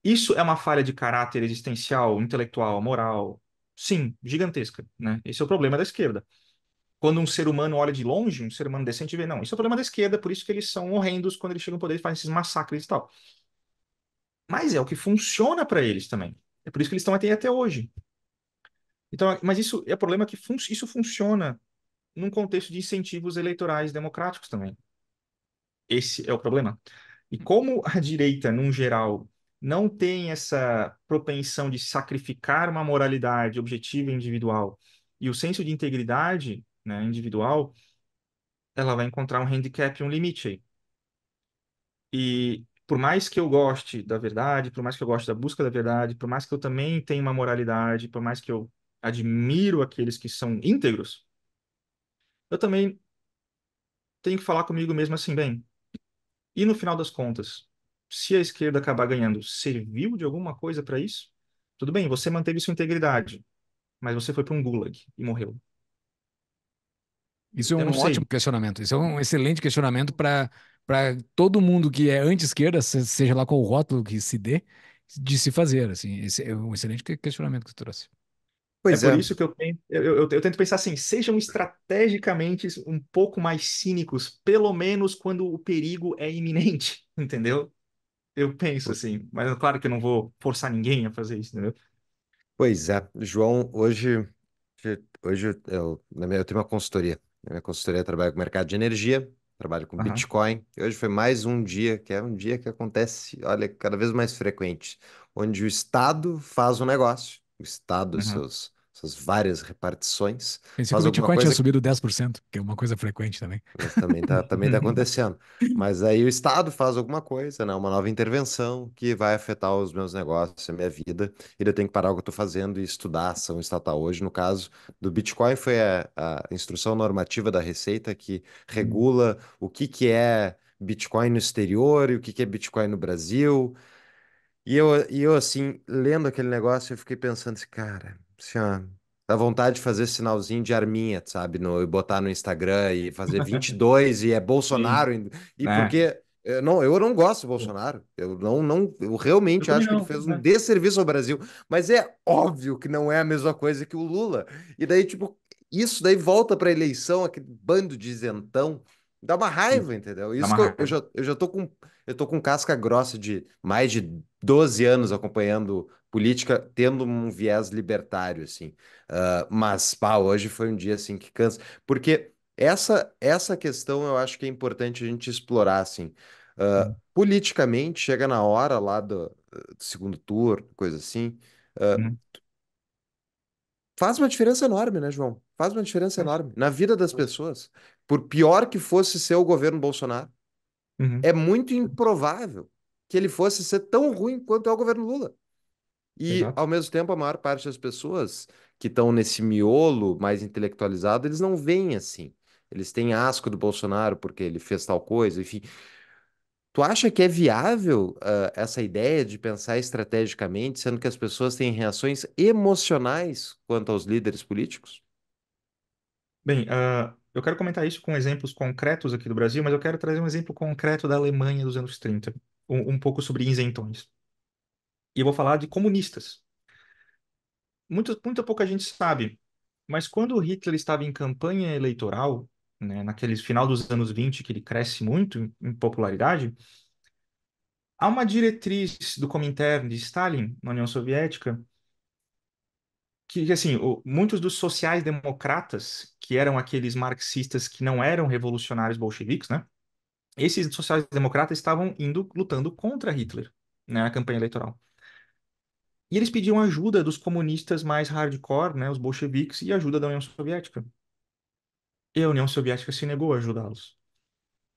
Isso é uma falha de caráter existencial, intelectual, moral, sim, gigantesca, né? Esse é o problema da esquerda. Quando um ser humano olha de longe, um ser humano decente vê, não, isso é o problema da esquerda, por isso que eles são horrendos quando eles chegam ao poder e fazem esses massacres e tal. Mas é o que funciona para eles também. É por isso que eles estão até, até hoje. Então, mas isso é problema que fun isso funciona num contexto de incentivos eleitorais democráticos também. Esse é o problema. E como a direita, num geral, não tem essa propensão de sacrificar uma moralidade objetiva e individual e o senso de integridade né, individual, ela vai encontrar um handicap, um limite aí. E por mais que eu goste da verdade, por mais que eu goste da busca da verdade, por mais que eu também tenha uma moralidade, por mais que eu admiro aqueles que são íntegros, eu também tenho que falar comigo mesmo assim, bem, e no final das contas, se a esquerda acabar ganhando, serviu de alguma coisa para isso? Tudo bem, você manteve sua integridade, mas você foi para um gulag e morreu. Isso é um ótimo questionamento. Isso é um excelente questionamento para para todo mundo que é anti-esquerda, seja lá qual o rótulo que se dê, de se fazer. Assim, esse é um excelente questionamento que você trouxe. Pois é, é, por isso que eu tento, eu, eu, eu, tento pensar assim: sejam estrategicamente um pouco mais cínicos, pelo menos quando o perigo é iminente, [LAUGHS] entendeu? Eu penso assim, mas é claro que eu não vou forçar ninguém a fazer isso, entendeu? Pois é, João, hoje, hoje eu, eu, eu tenho uma consultoria. Na minha consultoria trabalha com o mercado de energia, trabalho com Bitcoin. Hoje foi mais um dia, que é um dia que acontece, olha, cada vez mais frequente, onde o Estado faz um negócio, o Estado, uhum. seus essas várias repartições. Pensei que o Bitcoin tinha subido 10%, que é uma coisa frequente também. Mas também está também tá, tá [LAUGHS] acontecendo. Mas aí o Estado faz alguma coisa, né? uma nova intervenção que vai afetar os meus negócios, a minha vida, e eu tenho que parar o que eu estou fazendo e estudar ação estatal hoje. No caso do Bitcoin, foi a, a instrução normativa da Receita que regula o que, que é Bitcoin no exterior e o que, que é Bitcoin no Brasil. E eu, e eu, assim, lendo aquele negócio, eu fiquei pensando assim, cara sim dá vontade de fazer sinalzinho de arminha, sabe? No, e botar no Instagram e fazer 22 [LAUGHS] e é Bolsonaro. E, e é. porque. Eu não, eu não gosto do Bolsonaro. Eu não, não, eu realmente acho que ele fez um né? desserviço ao Brasil. Mas é óbvio que não é a mesma coisa que o Lula. E daí, tipo, isso daí volta para a eleição, aquele bando de isentão. Dá uma raiva, entendeu? Isso Eu, eu, já, eu já tô com eu tô com casca grossa de mais de 12 anos acompanhando política tendo um viés libertário, assim. Uh, mas, pá, hoje foi um dia, assim, que cansa. Porque essa, essa questão eu acho que é importante a gente explorar, assim. Uh, politicamente, chega na hora lá do, do segundo turno, coisa assim. Uh, uhum. Faz uma diferença enorme, né, João? Faz uma diferença uhum. enorme na vida das pessoas. Por pior que fosse ser o governo Bolsonaro, uhum. é muito improvável que ele fosse ser tão ruim quanto é o governo Lula. E, Exato. ao mesmo tempo, a maior parte das pessoas que estão nesse miolo mais intelectualizado, eles não veem assim. Eles têm asco do Bolsonaro porque ele fez tal coisa, enfim. Tu acha que é viável uh, essa ideia de pensar estrategicamente, sendo que as pessoas têm reações emocionais quanto aos líderes políticos? Bem, uh, eu quero comentar isso com exemplos concretos aqui do Brasil, mas eu quero trazer um exemplo concreto da Alemanha dos anos 30, um, um pouco sobre isentões. E eu vou falar de comunistas. muito muita pouca gente sabe, mas quando Hitler estava em campanha eleitoral, né, naquele final dos anos 20, que ele cresce muito em popularidade, há uma diretriz do Comintern de Stalin, na União Soviética, que assim o, muitos dos sociais democratas que eram aqueles marxistas que não eram revolucionários bolcheviques né esses sociais democratas estavam indo lutando contra Hitler né, na campanha eleitoral e eles pediam ajuda dos comunistas mais hardcore, né, os bolcheviques, e ajuda da União Soviética. E a União Soviética se negou a ajudá-los.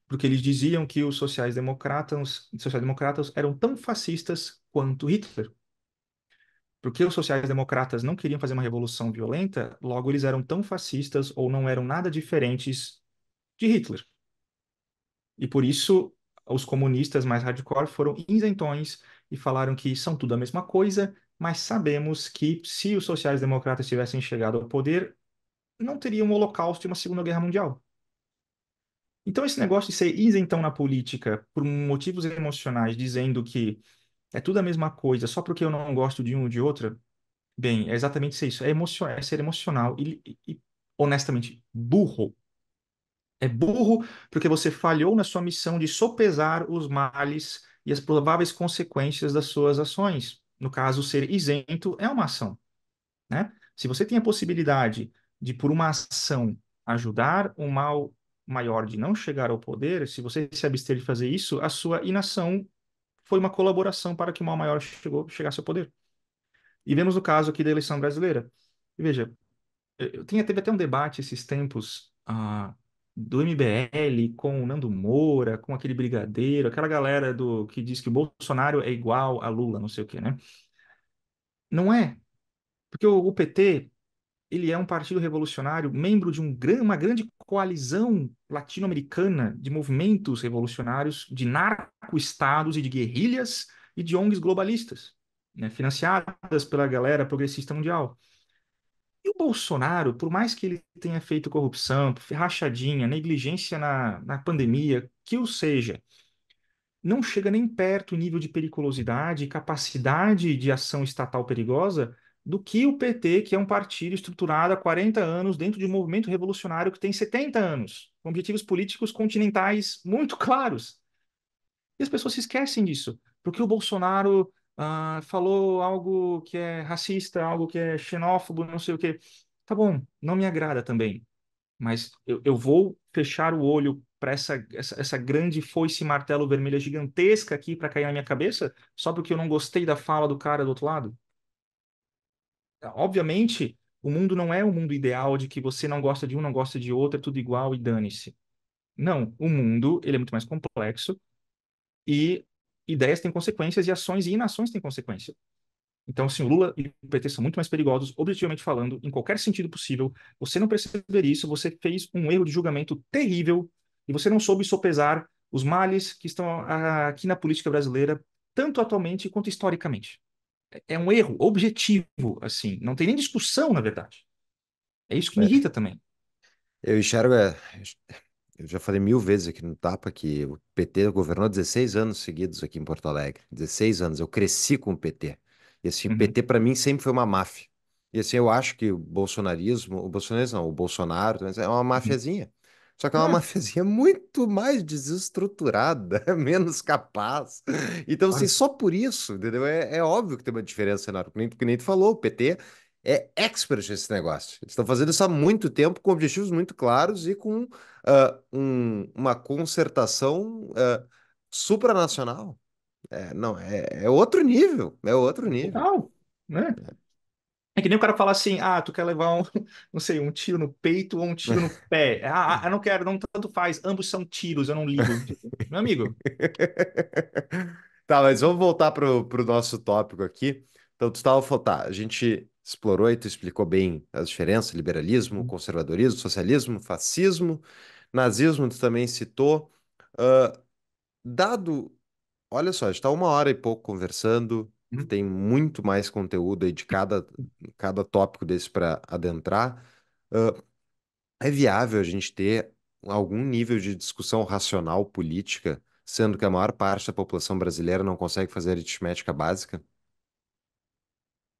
Porque eles diziam que os sociais-democratas social-democratas eram tão fascistas quanto Hitler. Porque os sociais-democratas não queriam fazer uma revolução violenta, logo eles eram tão fascistas ou não eram nada diferentes de Hitler. E por isso os comunistas mais hardcore foram isentões e falaram que são tudo a mesma coisa mas sabemos que se os sociais-democratas tivessem chegado ao poder, não teria um holocausto e uma Segunda Guerra Mundial. Então, esse negócio de ser isentão na política por motivos emocionais, dizendo que é tudo a mesma coisa só porque eu não gosto de um ou de outra, bem, é exatamente isso. É, é ser emocional e, e, honestamente, burro. É burro porque você falhou na sua missão de sopesar os males e as prováveis consequências das suas ações. No caso, ser isento é uma ação. Né? Se você tem a possibilidade de, por uma ação, ajudar o mal maior de não chegar ao poder, se você se abster de fazer isso, a sua inação foi uma colaboração para que o mal maior chegou, chegasse ao poder. E vemos o caso aqui da eleição brasileira. E veja, eu tinha, teve até um debate esses tempos ah, do MBL com o Nando Moura, com aquele brigadeiro, aquela galera do que diz que Bolsonaro é igual a Lula, não sei o quê, né? Não é. Porque o, o PT, ele é um partido revolucionário, membro de um, uma grande coalizão latino-americana de movimentos revolucionários, de narco-estados e de guerrilhas e de ONGs globalistas, né, financiadas pela galera progressista mundial. E o Bolsonaro, por mais que ele tenha feito corrupção, rachadinha, negligência na, na pandemia, que o seja, não chega nem perto o nível de periculosidade e capacidade de ação estatal perigosa do que o PT, que é um partido estruturado há 40 anos dentro de um movimento revolucionário que tem 70 anos, com objetivos políticos continentais muito [LAUGHS] claros. E as pessoas se esquecem disso, porque o Bolsonaro ah, falou algo que é racista, algo que é xenófobo, não sei o quê. Tá bom, não me agrada também, mas eu, eu vou fechar o olho para essa, essa, essa, grande foice martelo vermelha gigantesca aqui para cair na minha cabeça só porque eu não gostei da fala do cara do outro lado? Ah, obviamente, o mundo não é o um mundo ideal de que você não gosta de um, não gosta de outro, é tudo igual e dane-se. Não, o mundo ele é muito mais complexo e ideias têm consequências e ações e inações têm consequência. Então, assim, o Lula e o PT são muito mais perigosos, objetivamente falando, em qualquer sentido possível. Você não perceber isso, você fez um erro de julgamento terrível e você não soube sopesar os males que estão aqui na política brasileira, tanto atualmente quanto historicamente. É um erro objetivo, assim, não tem nem discussão, na verdade. É isso que me é. irrita também. Eu enxergo, é, eu já falei mil vezes aqui no Tapa que o PT governou 16 anos seguidos aqui em Porto Alegre. 16 anos. Eu cresci com o PT. E assim, uhum. o PT para mim sempre foi uma máfia. E assim, eu acho que o bolsonarismo, o bolsonarismo não, o Bolsonaro é uma mafiazinha. Uhum. Só que é uma é. mafiazinha muito mais desestruturada, [LAUGHS] menos capaz. Então, assim, só por isso, entendeu? É, é óbvio que tem uma diferença enorme. Porque nem tu falou, o PT é expert esse negócio. Eles estão fazendo isso há muito tempo, com objetivos muito claros e com uh, um, uma concertação uh, supranacional. É, não, é, é, outro nível, é outro nível. Total, né? É. é. que nem o cara falar assim, ah, tu quer levar um, [LAUGHS] não sei, um tiro no peito ou um tiro no [LAUGHS] pé. Ah, ah, eu não quero, não tanto faz, ambos são tiros, eu não ligo. [LAUGHS] Meu amigo. tá, mas vamos voltar pro, pro nosso tópico aqui. Então, tu estava falando, tá, a gente explorou e tu explicou bem as diferenças, liberalismo, uhum. conservadorismo, socialismo, fascismo, nazismo, tu também citou. Uh, dado, olha só, a gente está uma hora e pouco conversando, uhum. tem muito mais conteúdo aí de cada, cada tópico desse para adentrar. Uh, é viável a gente ter algum nível de discussão racional política, sendo que a maior parte da população brasileira não consegue fazer aritmética básica?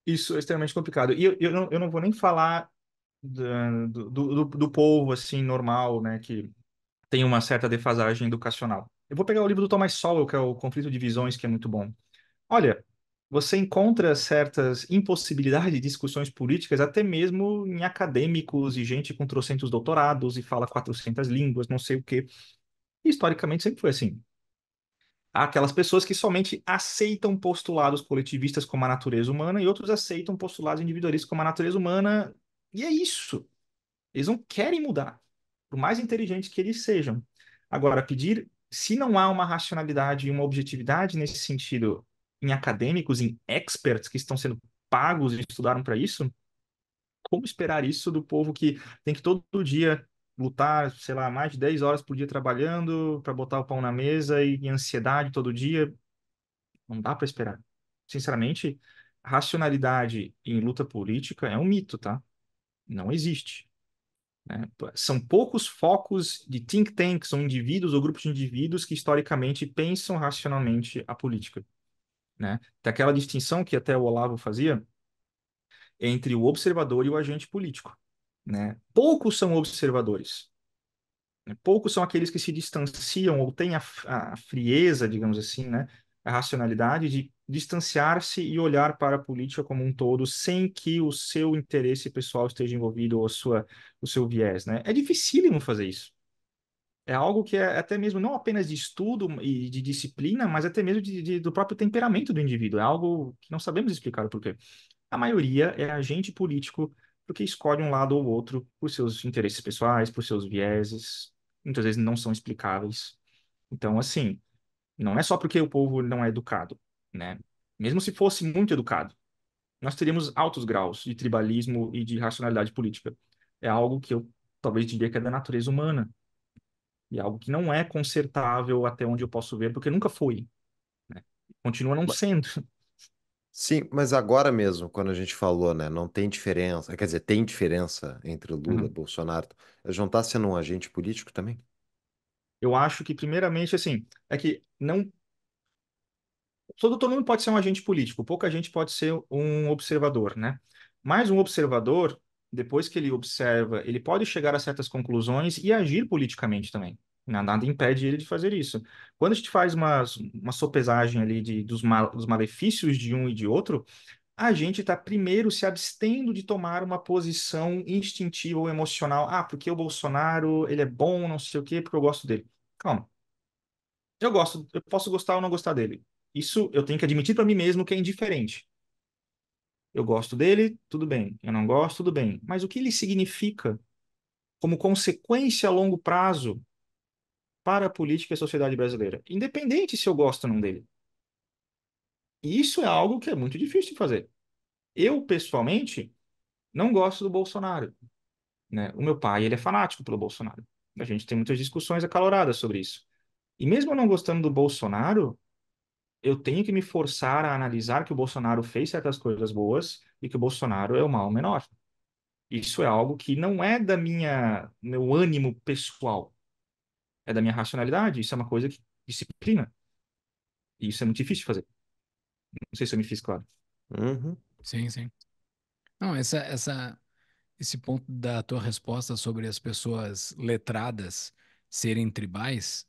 Isso é extremamente complicado. E eu, eu, não, eu não vou nem falar do, do, do, do povo, assim, normal, né, que tem uma certa defasagem educacional. Eu vou pegar o livro do Thomas Sowell, que é o Conflito de Visões, que é muito bom. Olha, você encontra certas impossibilidades de discussões políticas, até mesmo em acadêmicos e gente com trocentos doutorados e fala 400 línguas, não sei o quê. historicamente sempre foi assim aquelas pessoas que somente aceitam postulados coletivistas como a natureza humana e outros aceitam postulados individualistas como a natureza humana. E é isso. Eles não querem mudar, por mais inteligentes que eles sejam. Agora, pedir, se não há uma racionalidade e uma objetividade nesse sentido em acadêmicos, em experts que estão sendo pagos e estudaram para isso, como esperar isso do povo que tem que todo dia lutar, sei lá, mais de 10 horas por dia trabalhando para botar o pão na mesa e, e ansiedade todo dia. Não dá para esperar. Sinceramente, racionalidade em luta política é um mito, tá? Não existe. Né? São poucos focos de think tanks ou indivíduos ou grupos de indivíduos que historicamente pensam racionalmente a política. Né? Tem aquela distinção que até o Olavo fazia entre o observador e o agente político. Né? Poucos são observadores. Né? Poucos são aqueles que se distanciam ou têm a, a frieza, digamos assim, né? a racionalidade de distanciar-se e olhar para a política como um todo sem que o seu interesse pessoal esteja envolvido ou a sua, o seu viés. Né? É dificílimo fazer isso. É algo que é até mesmo não apenas de estudo e de disciplina, mas até mesmo de, de, do próprio temperamento do indivíduo. É algo que não sabemos explicar o porquê. A maioria é agente político porque escolhe um lado ou outro por seus interesses pessoais, por seus vieses, muitas vezes não são explicáveis. Então, assim, não é só porque o povo não é educado, né? Mesmo se fosse muito educado, nós teríamos altos graus de tribalismo e de racionalidade política. É algo que eu talvez diria que é da natureza humana. E é algo que não é consertável até onde eu posso ver, porque nunca foi. Né? Continua não sendo. Sim, mas agora mesmo, quando a gente falou, né, não tem diferença, quer dizer, tem diferença entre Lula e uhum. Bolsonaro, eles não está sendo um agente político também? Eu acho que, primeiramente, assim, é que não todo, todo mundo pode ser um agente político, pouca gente pode ser um observador, né? Mas um observador, depois que ele observa, ele pode chegar a certas conclusões e agir politicamente também. Né? Nada impede ele de fazer isso. Quando a gente faz uma, uma sopesagem ali de, dos, mal, dos malefícios de um e de outro, a gente está primeiro se abstendo de tomar uma posição instintiva ou emocional. Ah, porque o Bolsonaro, ele é bom, não sei o quê, porque eu gosto dele. Calma. Eu gosto, eu posso gostar ou não gostar dele. Isso eu tenho que admitir para mim mesmo que é indiferente. Eu gosto dele, tudo bem. Eu não gosto, tudo bem. Mas o que ele significa como consequência a longo prazo para a política e a sociedade brasileira, independente se eu gosto ou não dele. E isso é algo que é muito difícil de fazer. Eu, pessoalmente, não gosto do Bolsonaro. Né? O meu pai, ele é fanático pelo Bolsonaro. A gente tem muitas discussões acaloradas sobre isso. E mesmo não gostando do Bolsonaro, eu tenho que me forçar a analisar que o Bolsonaro fez certas coisas boas e que o Bolsonaro é o mal menor. Isso é algo que não é da minha meu ânimo pessoal é da minha racionalidade, isso é uma coisa que disciplina. E isso é muito difícil de fazer. Não sei se eu me fiz claro. Uhum. Sim, sim. Não, essa, essa, esse ponto da tua resposta sobre as pessoas letradas serem tribais,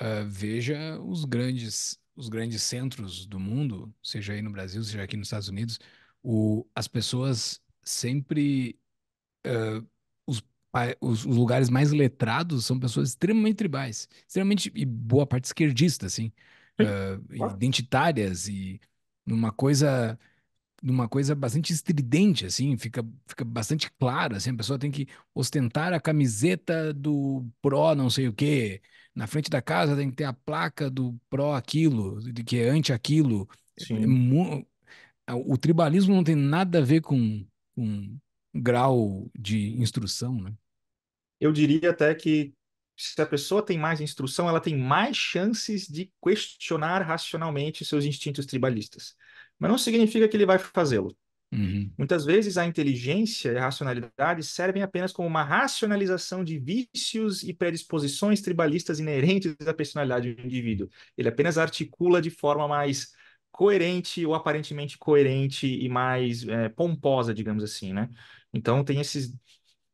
uh, veja os grandes, os grandes centros do mundo, seja aí no Brasil, seja aqui nos Estados Unidos, o, as pessoas sempre uh, os, os, lugares mais letrados são pessoas extremamente tribais, extremamente, e boa parte esquerdista, assim, uh, identitárias e numa coisa numa coisa bastante estridente, assim, fica, fica bastante claro, assim, a pessoa tem que ostentar a camiseta do pró não sei o quê, na frente da casa tem que ter a placa do pró aquilo, de que é anti aquilo. É, o tribalismo não tem nada a ver com, com um grau de instrução, né? eu diria até que se a pessoa tem mais instrução, ela tem mais chances de questionar racionalmente seus instintos tribalistas. Mas não significa que ele vai fazê-lo. Uhum. Muitas vezes a inteligência e a racionalidade servem apenas como uma racionalização de vícios e predisposições tribalistas inerentes à personalidade do indivíduo. Ele apenas articula de forma mais coerente ou aparentemente coerente e mais é, pomposa, digamos assim, né? Então tem esses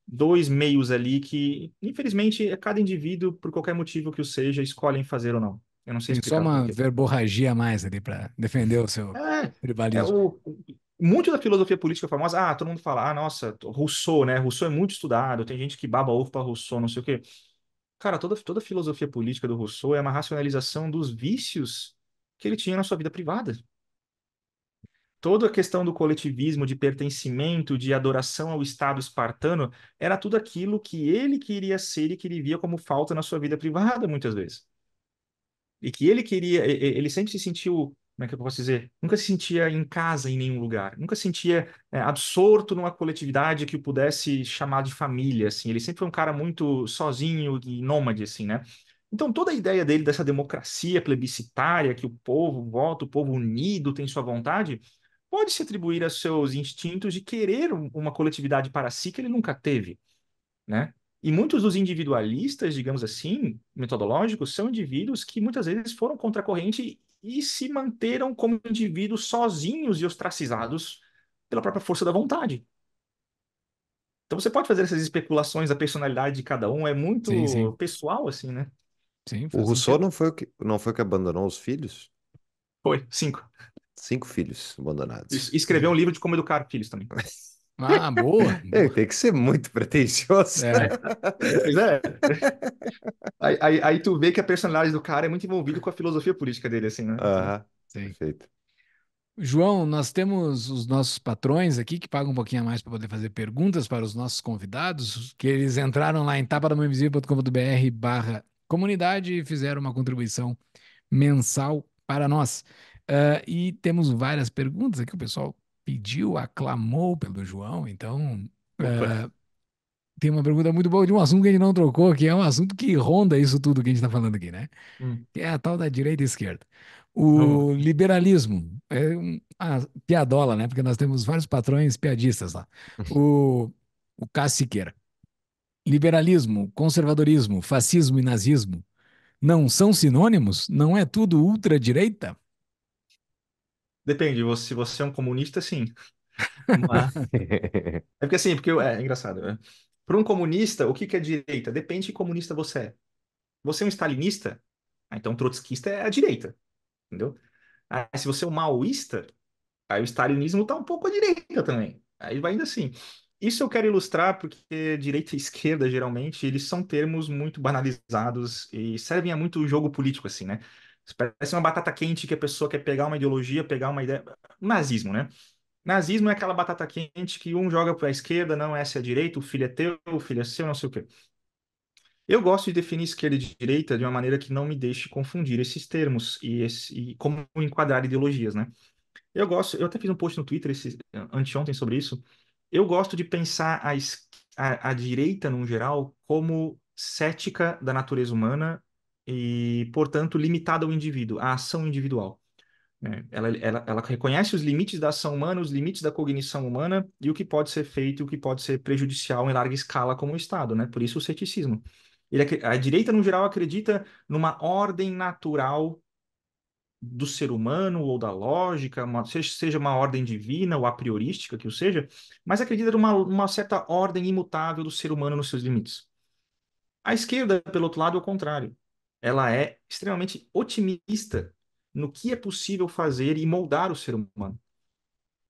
dois meios ali que, infelizmente, é cada indivíduo, por qualquer motivo que o seja, escolhem fazer ou não. Eu não sei se. só uma verborragia a mais ali para defender o seu é, é tribalismo. É o, muito da filosofia política famosa, ah, todo mundo fala, ah, nossa, Rousseau, né? Rousseau é muito estudado, tem gente que baba ovo para Rousseau, não sei o quê. Cara, toda, toda a filosofia política do Rousseau é uma racionalização dos vícios que ele tinha na sua vida privada toda a questão do coletivismo, de pertencimento, de adoração ao Estado espartano, era tudo aquilo que ele queria ser e que ele via como falta na sua vida privada, muitas vezes. E que ele queria, ele sempre se sentiu, como é que eu posso dizer? Nunca se sentia em casa em nenhum lugar, nunca se sentia é, absorto numa coletividade que o pudesse chamar de família, assim. Ele sempre foi um cara muito sozinho e nômade, assim, né? Então, toda a ideia dele dessa democracia plebiscitária, que o povo vota, o povo unido tem sua vontade, pode se atribuir aos seus instintos de querer uma coletividade para si que ele nunca teve, né? E muitos dos individualistas, digamos assim, metodológicos, são indivíduos que muitas vezes foram contra a corrente e se manteram como indivíduos sozinhos e ostracizados pela própria força da vontade. Então você pode fazer essas especulações da personalidade de cada um, é muito sim, sim. pessoal, assim, né? Sim, o Rousseau não foi o, que, não foi o que abandonou os filhos? Foi, cinco. Cinco filhos abandonados. E um livro de como educar filhos também. [LAUGHS] Ah, boa! [LAUGHS] É, tem que ser muito pretensioso. É. é. Aí, aí, aí, tu vê que a personalidade do cara é muito envolvida com a filosofia política dele, assim, né? Aham, Sim. perfeito. João, nós temos os nossos patrões aqui que pagam um pouquinho a mais para poder fazer perguntas para os nossos convidados, que eles entraram lá em tapadamainvisível.com.br barra comunidade e fizeram uma contribuição mensal para nós. Uh, e temos várias perguntas aqui, o pessoal pediu, aclamou pelo João, então uh, tem uma pergunta muito boa de um assunto que a gente não trocou, que é um assunto que ronda isso tudo que a gente está falando aqui, né? Hum. Que é a tal da direita e esquerda. O liberalismo é um, piadola, né? Porque nós temos vários patrões piadistas lá. Uhum. o, o Cássio Siqueira. Liberalismo, conservadorismo, fascismo e nazismo não são sinônimos? Não é tudo ultradireita? Depende, se você é um comunista, sim. Mas- [LAUGHS] É porque assim, porque eu- é, é engraçado, né? Para um comunista, o que que é direita? Depende de que comunista você é. Você é um stalinista? Ah, então trotskista é a direita, entendeu? Ah, se você é um maoísta, aí o stalinismo está um pouco à direita também. Aí vai ainda assim. Isso eu quero ilustrar porque direita e esquerda, geralmente, eles são termos muito banalizados e servem a muito jogo político, assim, né? Parece uma batata quente que a pessoa quer pegar uma ideologia, pegar uma ideia. Nazismo, né? Nazismo é aquela batata quente que um joga para a esquerda, não, essa é a direita, o filho é teu, o filho é seu, não sei o quê. Eu gosto de definir esquerda e direita de uma maneira que não me deixe confundir esses termos e, esse, e como enquadrar ideologias, né? Eu gosto, eu até fiz um post no Twitter esse, anteontem sobre isso. Eu gosto de pensar a, a, a direita, num geral, como cética da natureza humana e, portanto, limitada ao indivíduo, à ação individual. Né? Ela, ela, ela reconhece os limites da ação humana, os limites da cognição humana e o que pode ser feito e o que pode ser prejudicial em larga escala como o Estado, né? Por isso o ceticismo. Ele, a direita, no geral, acredita numa ordem natural do ser humano ou da lógica, uma, seja uma ordem divina ou a priorística que o seja, mas acredita numa uma certa ordem imutável do ser humano nos seus limites. A esquerda, pelo outro lado, é o contrário ela é extremamente otimista no que é possível fazer e moldar o ser humano.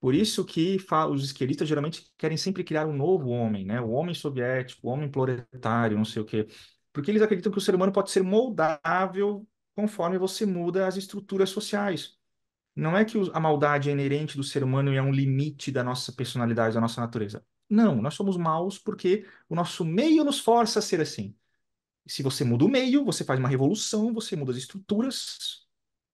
Por isso que os esquerdistas geralmente querem sempre criar um novo homem, né? O homem soviético, o homem proletário, não sei o quê. Porque eles acreditam que o ser humano pode ser moldável conforme você muda as estruturas sociais. Não é que a maldade é inerente do ser humano e é um limite da nossa personalidade, da nossa natureza. Não, nós somos maus porque o nosso meio nos força a ser assim se você muda o meio, você faz uma revolução, você muda as estruturas,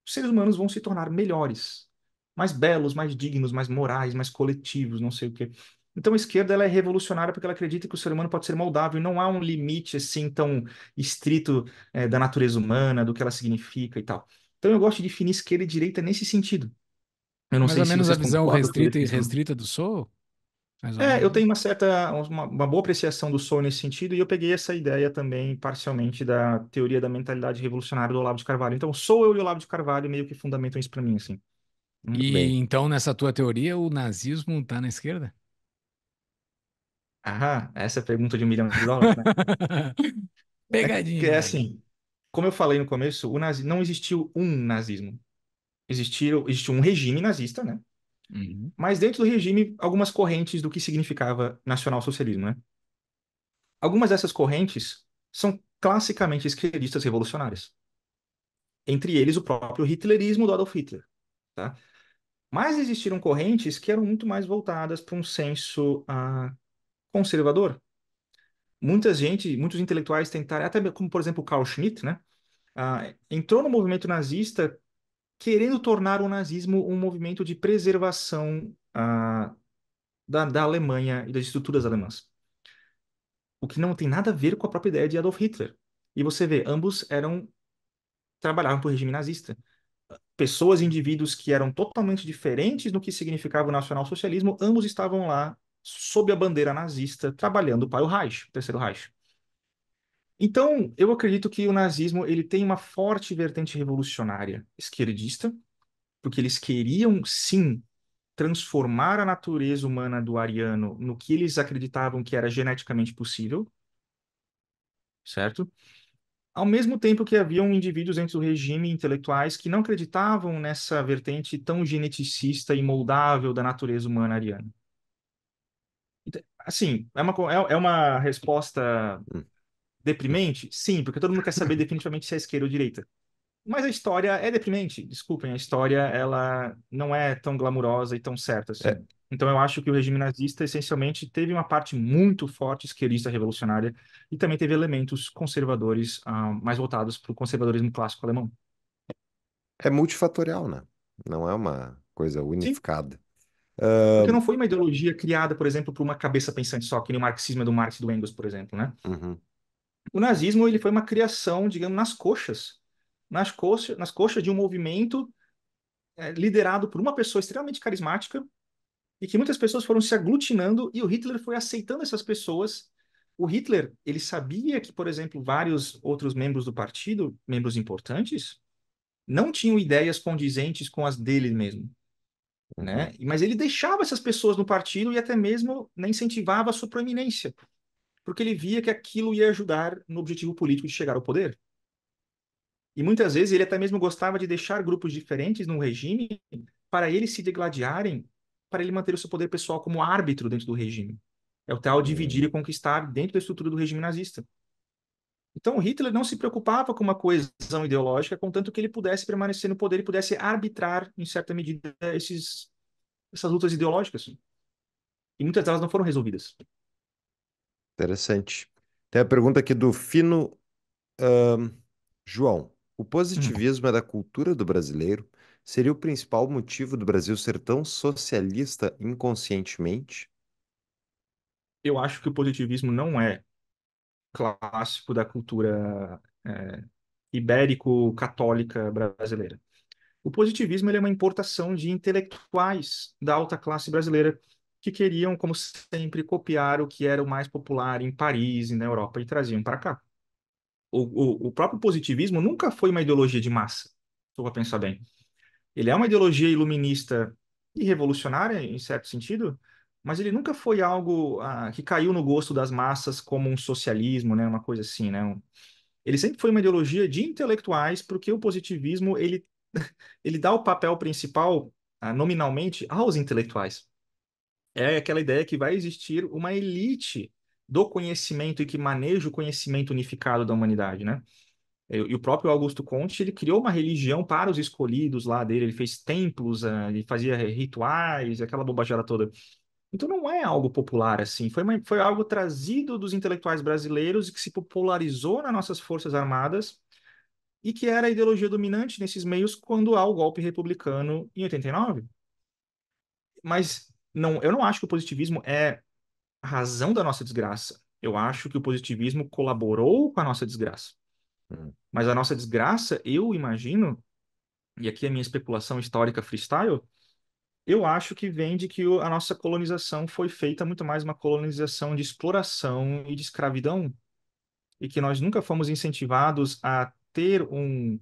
os seres humanos vão se tornar melhores, mais belos, mais dignos, mais morais, mais coletivos, não sei o quê. Então a esquerda ela é revolucionária porque ela acredita que o ser humano pode ser moldável e não há um limite assim tão estrito é, da natureza humana, do que ela significa e tal. Então eu gosto de definir esquerda e direita nesse sentido. Eu não Mais sei ou menos se a visão restrita e restrita do Sol? É, eu tenho uma certa, uma, uma, boa apreciação do Sol nesse sentido, e eu peguei essa ideia também, parcialmente, da teoria da mentalidade revolucionária do Olavo de Carvalho. Então, sou eu e o Olavo de Carvalho meio que fundamentam isso para mim, assim. Muito e bem. então, nessa tua teoria, o nazismo está na esquerda? Ah, essa é a pergunta de um milhão de dólares, né? [LAUGHS] Pegadinha. É, é assim, como eu falei no começo, o nazi... não existiu um nazismo. Existiu, existiu um regime nazista, né? Uhum. Mas dentro do regime, algumas correntes do que significava nacionalsocialismo, né? Algumas dessas correntes são classicamente esquerdistas revolucionárias. Entre eles, o próprio hitlerismo do Adolf Hitler, tá? Mas existiram correntes que eram muito mais voltadas para um senso ah, conservador. Muita gente, muitos intelectuais tentaram, até como por exemplo Carl Schmitt, né? Ah, entrou no movimento nazista querendo tornar o nazismo um movimento de preservação ah, da, da Alemanha e das estruturas alemãs. O que não tem nada a ver com a própria ideia de Adolf Hitler. E você vê, ambos eram trabalhavam para o regime nazista. Pessoas, indivíduos que eram totalmente diferentes do que significava o nacionalsocialismo, ambos estavam lá sob a bandeira nazista, trabalhando para o Reich, o Terceiro Reich. Então, eu acredito que o nazismo ele tem uma forte vertente revolucionária esquerdista, porque eles queriam sim transformar a natureza humana do ariano no que eles acreditavam que era geneticamente possível, certo? Ao mesmo tempo que haviam indivíduos dentro do regime intelectuais que não acreditavam nessa vertente tão geneticista e moldável da natureza humana ariana. Assim, é uma, é, é uma resposta hum. Deprimente? Sim, porque todo mundo quer saber definitivamente se é esquerda ou direita. Mas a história é deprimente, desculpem, a história ela não é tão glamurosa e tão certa assim. É. Então eu acho que o regime nazista essencialmente teve uma parte muito forte esquerdista revolucionária e também teve elementos conservadores uh, mais voltados para o conservadorismo clássico alemão. É multifatorial, né? Não é uma coisa unificada. Porque não foi uma ideologia criada, por exemplo, por uma cabeça pensante só, que nem o marxismo é do Marx e do Engels, por exemplo, né? Uhum o nazismo ele foi uma criação, digamos, nas coxas, nas coxas, nas coxas de um movimento é, liderado por uma pessoa extremamente carismática e que muitas pessoas foram se aglutinando e o Hitler foi aceitando essas pessoas. O Hitler, ele sabia que, por exemplo, vários outros membros do partido, membros importantes, não tinham ideias condizentes com as dele mesmo. Né? Uhum. Mas ele deixava essas pessoas no partido e até mesmo né, incentivava a sua proeminência porque ele via que aquilo ia ajudar no objetivo político de chegar ao poder. E muitas vezes ele até mesmo gostava de deixar grupos diferentes no regime para eles se degladiarem, para ele manter o seu poder pessoal como árbitro dentro do regime. É o tal uhum. dividir e conquistar dentro da estrutura do regime nazista. Então Hitler não se preocupava com uma coesão ideológica, contanto que ele pudesse permanecer no poder e pudesse arbitrar, em certa medida, esses, essas lutas ideológicas. E muitas delas não foram resolvidas. Interessante. Tem a pergunta aqui do Fino, João. O hum. positivismo é da cultura do brasileiro? Seria o principal motivo do Brasil ser tão socialista inconscientemente? Eu acho que o positivismo não é clássico da cultura é, ibérico-católica brasileira. O positivismo ele é uma importação de intelectuais da alta classe brasileira que queriam, como sempre, copiar o que era o mais popular em Paris e na Europa e traziam para cá. O, o, o próprio positivismo nunca foi uma ideologia de massa, se eu pensar bem. Ele é uma ideologia iluminista e revolucionária, em certo sentido, mas ele nunca foi algo ah, que caiu no gosto das massas como um socialismo, né, uma coisa assim, né? Ele sempre foi uma ideologia de intelectuais, porque o positivismo ele [LAUGHS] ele dá o papel principal ah, nominalmente aos intelectuais é aquela ideia que vai existir uma elite do conhecimento e que maneja o conhecimento unificado da humanidade, né? E o próprio Augusto Conte, ele criou uma religião para os escolhidos lá dele, ele fez templos, eh, ele fazia rituais, aquela bobajada toda. Então não é algo popular assim, foi, uma, foi algo trazido dos intelectuais brasileiros e que se popularizou nas nossas forças armadas e que era a ideologia dominante nesses meios quando há o golpe republicano em 89. Mas não, eu não acho que o positivismo é a razão da nossa desgraça. Eu acho que o positivismo colaborou com a nossa desgraça. Hum. Mas a nossa desgraça, eu imagino, e aqui a minha especulação histórica freestyle, eu acho que vem de que a nossa colonização foi feita muito mais uma colonização de exploração e de escravidão, e que nós nunca fomos incentivados a ter um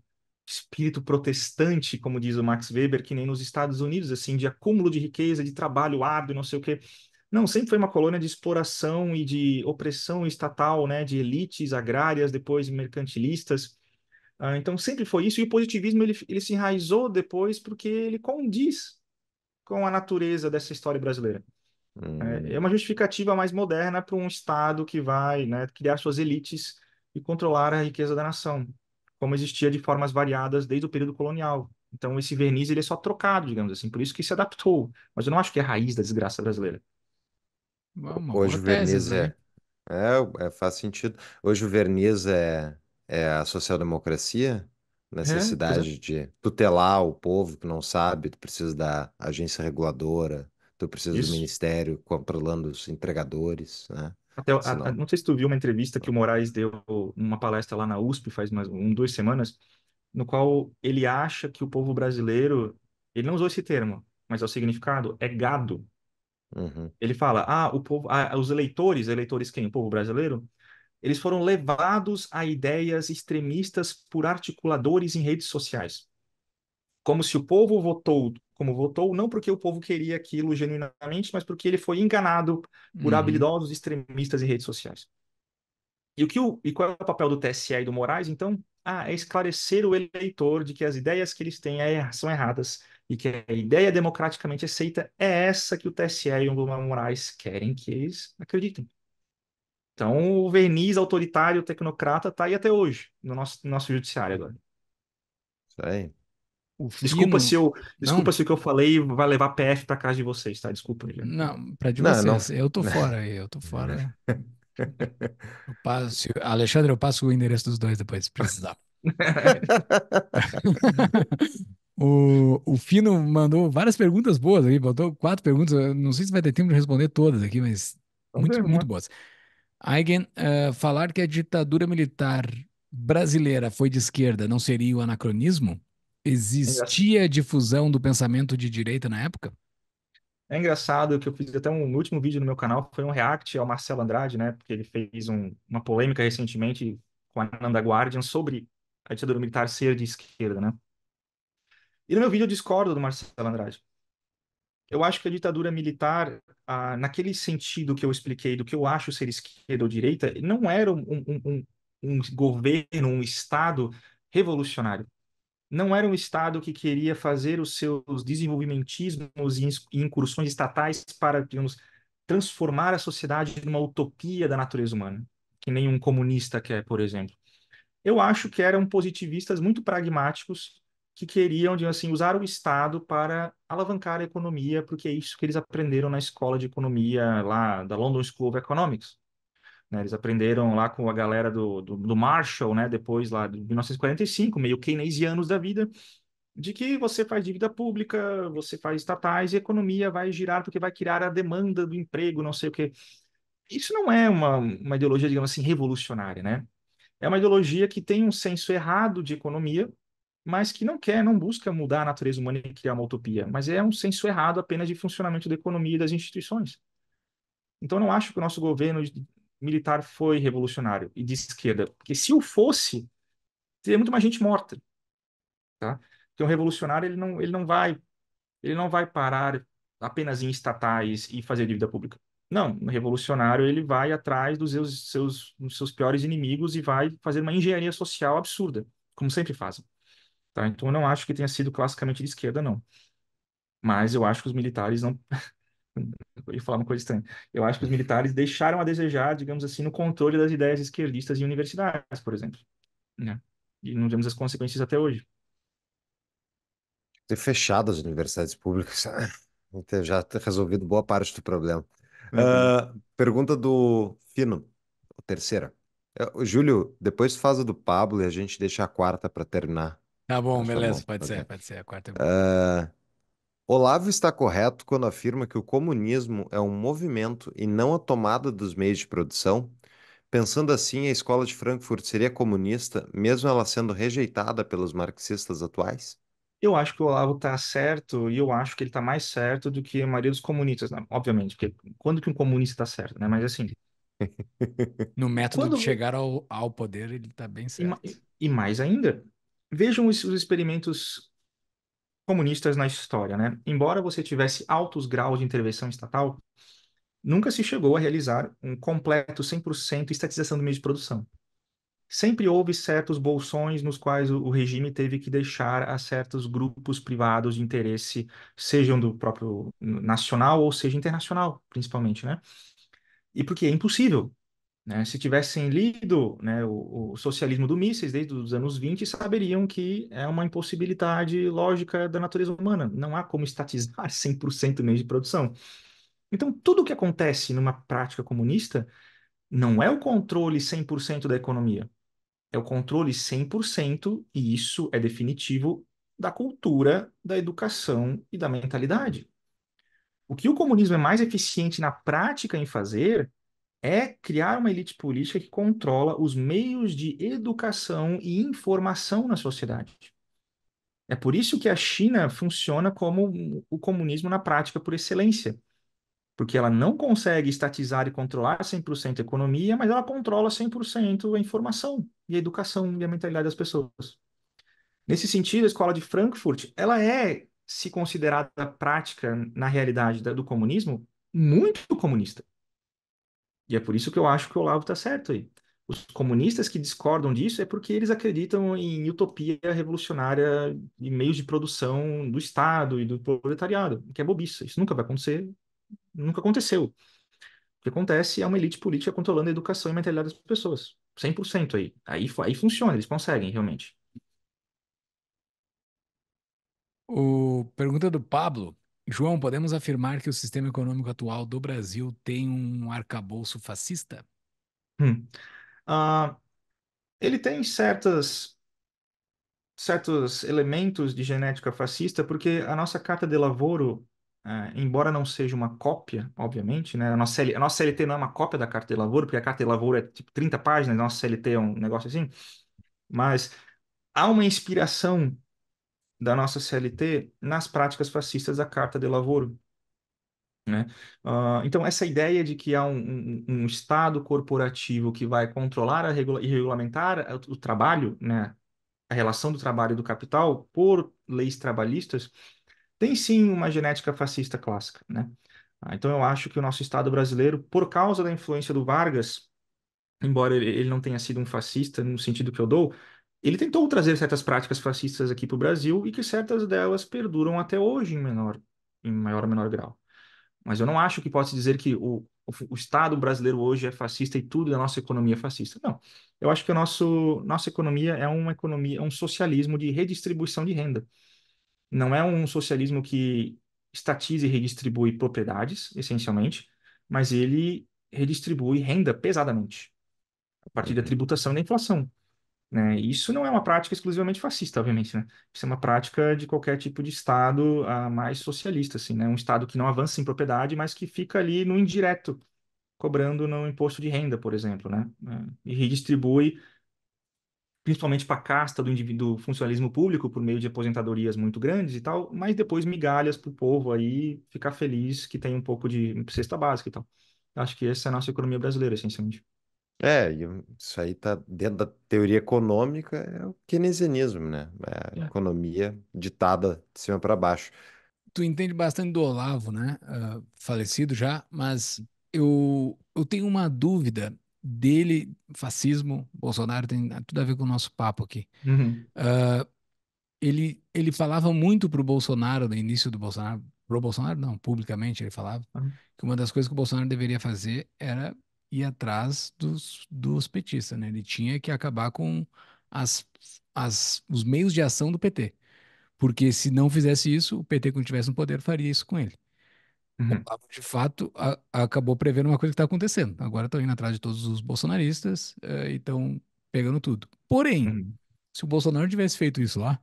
espírito protestante, como diz o Max Weber, que nem nos Estados Unidos, assim, de acúmulo de riqueza, de trabalho árduo, não sei o quê. Não, sempre foi uma colônia de exploração e de opressão estatal, né, de elites agrárias, depois mercantilistas. Ah, então sempre foi isso e o positivismo ele, ele se enraizou depois porque ele condiz com a natureza dessa história brasileira. Hum. É, é hum. uma justificativa mais moderna para um Estado que vai né, criar suas elites e controlar a riqueza da nação como existia de formas variadas desde o período colonial. Então, esse verniz ele é só trocado, digamos assim, por isso que se adaptou. Mas eu não acho que é a raiz da desgraça brasileira. É uma Hoje o verniz né? É, é, é, faz sentido. Hoje o verniz é, é a social-democracia, é, necessidade é, de tutelar o povo que não sabe, tu precisa da agência reguladora, tu precisa isso. do ministério controlando os entregadores, né? Até, não... A, a, não sei se tu viu uma entrevista que o Moraes deu numa palestra lá na USP faz mais um, duas semanas, no qual ele acha que o povo brasileiro, ele não usou esse termo, mas é o significado, é gado. Uhum. Ele fala, ah, o povo, ah, os eleitores, eleitores quem? O povo brasileiro? Eles foram levados a ideias extremistas por articuladores em redes sociais como se o povo votou como votou, não porque o povo queria aquilo genuinamente, mas porque ele foi enganado por uhum. habilidosos extremistas e redes sociais. E, o que o, e qual é o papel do TSE e do Moraes, então? Ah, é esclarecer o eleitor de que as ideias que eles têm é, são erradas e que a ideia democraticamente aceita é essa que o TSE e o Moraes querem que eles acreditem. Então, o verniz autoritário, tecnocrata, está aí até hoje, no nosso, no nosso judiciário agora. Isso aí o desculpa se eu desculpa não. se o que eu falei vai levar PF para casa de vocês, tá? Desculpa. Já. Não, para de vocês. Não. Eu tô fora, eu tô fora. [LAUGHS] [LAUGHS] eu passo, Alexandre, eu passo o endereço dos dois depois, se precisar. [LAUGHS] o, o Fino mandou várias perguntas boas aqui, botou quatro perguntas. Eu não sei se vai ter tempo de responder todas aqui, mas muito, ver, muito boas. Eigen, uh, eh, falar que a ditadura militar brasileira foi de esquerda não seria o anacronismo? Existia é difusão do pensamento de direita na época? É engraçado que eu fiz até um último vídeo no meu canal, foi um react ao Marcelo Andrade, né? Porque ele fez um, uma polêmica recentemente com a Nanda Guardian sobre a ditadura militar ser de esquerda, né? E no meu vídeo eu discordo do Marcelo Andrade. Eu acho que a ditadura militar, ah, naquele sentido que eu expliquei do que eu acho ser esquerda ou direita, não era um, um, um, um governo, um Estado revolucionário não era um Estado que queria fazer os seus desenvolvimentismos e incursões estatais para, digamos, transformar a sociedade numa utopia da natureza humana, que nenhum comunista quer, por exemplo. Eu acho que eram positivistas muito pragmáticos que queriam, digamos assim, usar o Estado para alavancar a economia, porque é isso que eles aprenderam na escola de economia lá da London School of Economics. Né? Eles aprenderam lá com a galera do, do, do Marshall, né? depois lá de 1945, meio keynesianos da vida, de que você faz dívida pública, você faz estatais e a economia vai girar porque vai criar a demanda do emprego, não sei o quê. Isso não é uma, uma ideologia, digamos assim, revolucionária, né? É uma ideologia que tem um senso errado de economia, mas que não quer, não busca mudar a natureza humana e criar uma utopia, mas é um senso errado apenas de funcionamento da economia e das instituições. Então, não acho que o nosso governo militar foi revolucionário e de esquerda, porque se o fosse, teria muito mais gente morta, tá? Porque um revolucionário ele não ele não vai ele não vai parar apenas em estatais e fazer dívida pública. Não, um revolucionário ele vai atrás dos seus, seus, dos seus piores inimigos e vai fazer uma engenharia social absurda, como sempre fazem. Tá? Então eu não acho que tenha sido classicamente de esquerda, não. Mas eu acho que os militares não e falar uma coisa estranha. Eu acho que os militares deixaram a desejar, digamos assim, no controle das ideias esquerdistas em universidades, por exemplo. Né? E não vemos as consequências até hoje. Ter fechado as universidades públicas [LAUGHS] já ter resolvido boa parte do problema. Uhum. Uh, pergunta do Fino, terceira. Uh, Júlio, depois faz a do Pablo e a gente deixa a quarta para terminar. Tá bom, tá beleza, pode okay. ser, pode ser. A quarta é boa. Uh... Olavo está correto quando afirma que o comunismo é um movimento e não a tomada dos meios de produção? Pensando assim, a escola de Frankfurt seria comunista, mesmo ela sendo rejeitada pelos marxistas atuais? Eu acho que o Olavo está certo e eu acho que ele está mais certo do que a maioria dos comunistas, né? Obviamente, porque quando que um comunista está certo, né? Mas assim, [LAUGHS] no método Quando... de chegar ao, ao poder, ele está bem certo. E, e, mais ainda, vejam os, os experimentos comunistas na história, né? Embora você tivesse altos graus de intervenção estatal, nunca se chegou a realizar um completo 100% estatização do meio de produção. Sempre houve certos bolsões nos quais o, regime teve que deixar a certos grupos privados de interesse, sejam do próprio nacional ou seja internacional, principalmente, né? E porque é impossível né? Se tivessem lido né, o, o, socialismo do Mises desde os anos 20, saberiam que é uma impossibilidade lógica da natureza humana. Não há como estatizar 100% [LAUGHS] meio de produção. Então, tudo o que acontece numa prática comunista não é o controle 100% da economia. É o controle 100%, e isso é definitivo, da cultura, da educação e da mentalidade. O que o comunismo é mais eficiente na prática em fazer é criar uma elite política que controla os meios de educação e informação na sociedade. É por isso que a China funciona como o comunismo na prática por excelência. Porque ela não consegue estatizar e controlar 100% a economia, mas ela controla 100% a informação e a educação e a mentalidade das pessoas. Nesse sentido, a escola de Frankfurt, ela é se considerada prática na realidade do comunismo muito comunista. E é por isso que eu acho que o Olavo está certo aí. Os comunistas que discordam disso é porque eles acreditam em utopia revolucionária e meios de produção do Estado e do proletariado, que é bobiça. Isso nunca vai acontecer, nunca aconteceu. O que acontece é uma elite política controlando a educação e a mentalidade das pessoas. 100% aí. aí. Aí funciona, eles conseguem, realmente. O pergunta do Pablo. João, podemos afirmar que o sistema econômico atual do Brasil tem um arcabouço fascista? Hum. Uh, ele tem certas, certos elementos de genética fascista, porque a nossa Carta de Lavoro, uh, embora não seja uma cópia, obviamente, né? a, nossa a nossa CLT não é uma cópia da Carta de Lavoro, porque a Carta de Lavoro é tipo 30 páginas, a nossa CLT é um negócio assim, mas há uma inspiração da nossa CLT nas práticas fascistas da Carta de Lavoro. Né? Uh, então, essa ideia de que há um, um, um, Estado corporativo que vai controlar a regula e regulamentar o trabalho, né? a relação do trabalho e do capital, por leis trabalhistas, tem sim uma genética fascista clássica. Né? Ah, então, eu acho que o nosso Estado brasileiro, por causa da influência do Vargas, embora ele, ele não tenha sido um fascista no sentido que eu dou, ele tentou trazer certas práticas fascistas aqui para o Brasil e que certas delas perduram até hoje em menor, em maior ou menor grau. Mas eu não acho que possa dizer que o, o, o, Estado brasileiro hoje é fascista e tudo da nossa economia é fascista. Não. Eu acho que a nossa economia é uma economia, é um socialismo de redistribuição de renda. Não é um socialismo que estatiza e redistribui propriedades, essencialmente, mas ele redistribui renda pesadamente, a partir da uhum. tributação e da inflação. Né? Isso não é uma prática exclusivamente fascista, obviamente, né? Isso é uma prática de qualquer tipo de Estado uh, mais socialista, assim, né? Um Estado que não avança em propriedade, mas que fica ali no indireto, cobrando no imposto de renda, por exemplo, né? É, e redistribui principalmente para a casta do, do funcionalismo público por meio de aposentadorias muito grandes e tal, mas depois migalhas para o povo aí ficar feliz que tem um pouco de cesta básica e tal. Acho que essa é a nossa economia brasileira, essencialmente. É, isso aí está dentro da teoria econômica, é o keynesianismo, né? É a é. economia ditada de cima para baixo. Tu entende bastante do Olavo, né? Ah, falecido já, mas eu, eu tenho uma dúvida dele, fascismo, Bolsonaro tem tudo a ver com o nosso papo aqui. Uhum. Ah, ele, ele falava muito pro Bolsonaro no início do Bolsonaro, pro Bolsonaro não, publicamente ele falava, que uma das coisas que o Bolsonaro deveria fazer era ir atrás dos, dos petistas, né? Ele tinha que acabar com as, as, os meios de ação do PT. Porque se não fizesse isso, o PT, quando tivesse no um poder, faria isso com ele. Uhum. de fato, a, acabou prevendo uma coisa que está acontecendo. Agora estão indo atrás de todos os bolsonaristas uh, e estão pegando tudo. Porém, uhum. se o Bolsonaro tivesse feito isso lá,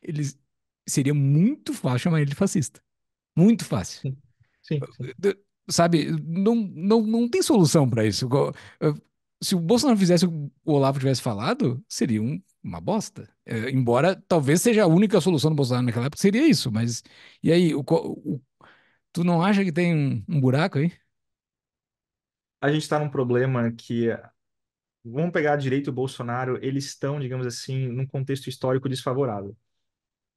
eles, seria muito fácil chamar ele de fascista. Muito fácil. Sim. Sim, eh, sim sabe, não, não, não tem solução para isso. Eh, se o Bolsonaro fizesse o Olavo tivesse falado, seria um, uma bosta. É, embora talvez seja a única solução do Bolsonaro naquela época, seria isso. Mas e aí, o, o, tu não acha que tem um, um buraco aí? A gente está num problema que vamos pegar direito o Bolsonaro, eles estão, digamos assim, num contexto histórico desfavorável.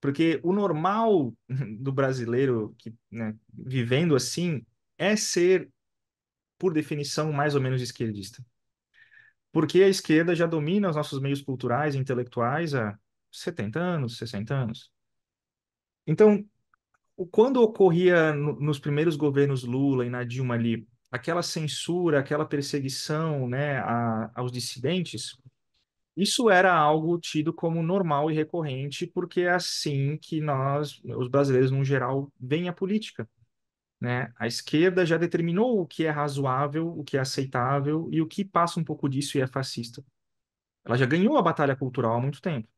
Porque o normal [LAUGHS] do brasileiro que, né, vivendo assim é ser, por definição, mais ou menos esquerdista. Porque a esquerda já domina os nossos meios culturais e intelectuais há 70 anos, 60 anos. Então, quando ocorria no, nos primeiros governos Lula e na Dilma ali, aquela censura, aquela perseguição né, a, aos dissidentes, isso era algo tido como normal e recorrente, porque é assim que nós, os brasileiros no geral, veem a política. Né? A esquerda já determinou o que é razoável, o que é aceitável e o que passa um pouco disso e é fascista. Ela já ganhou a batalha cultural há muito tempo.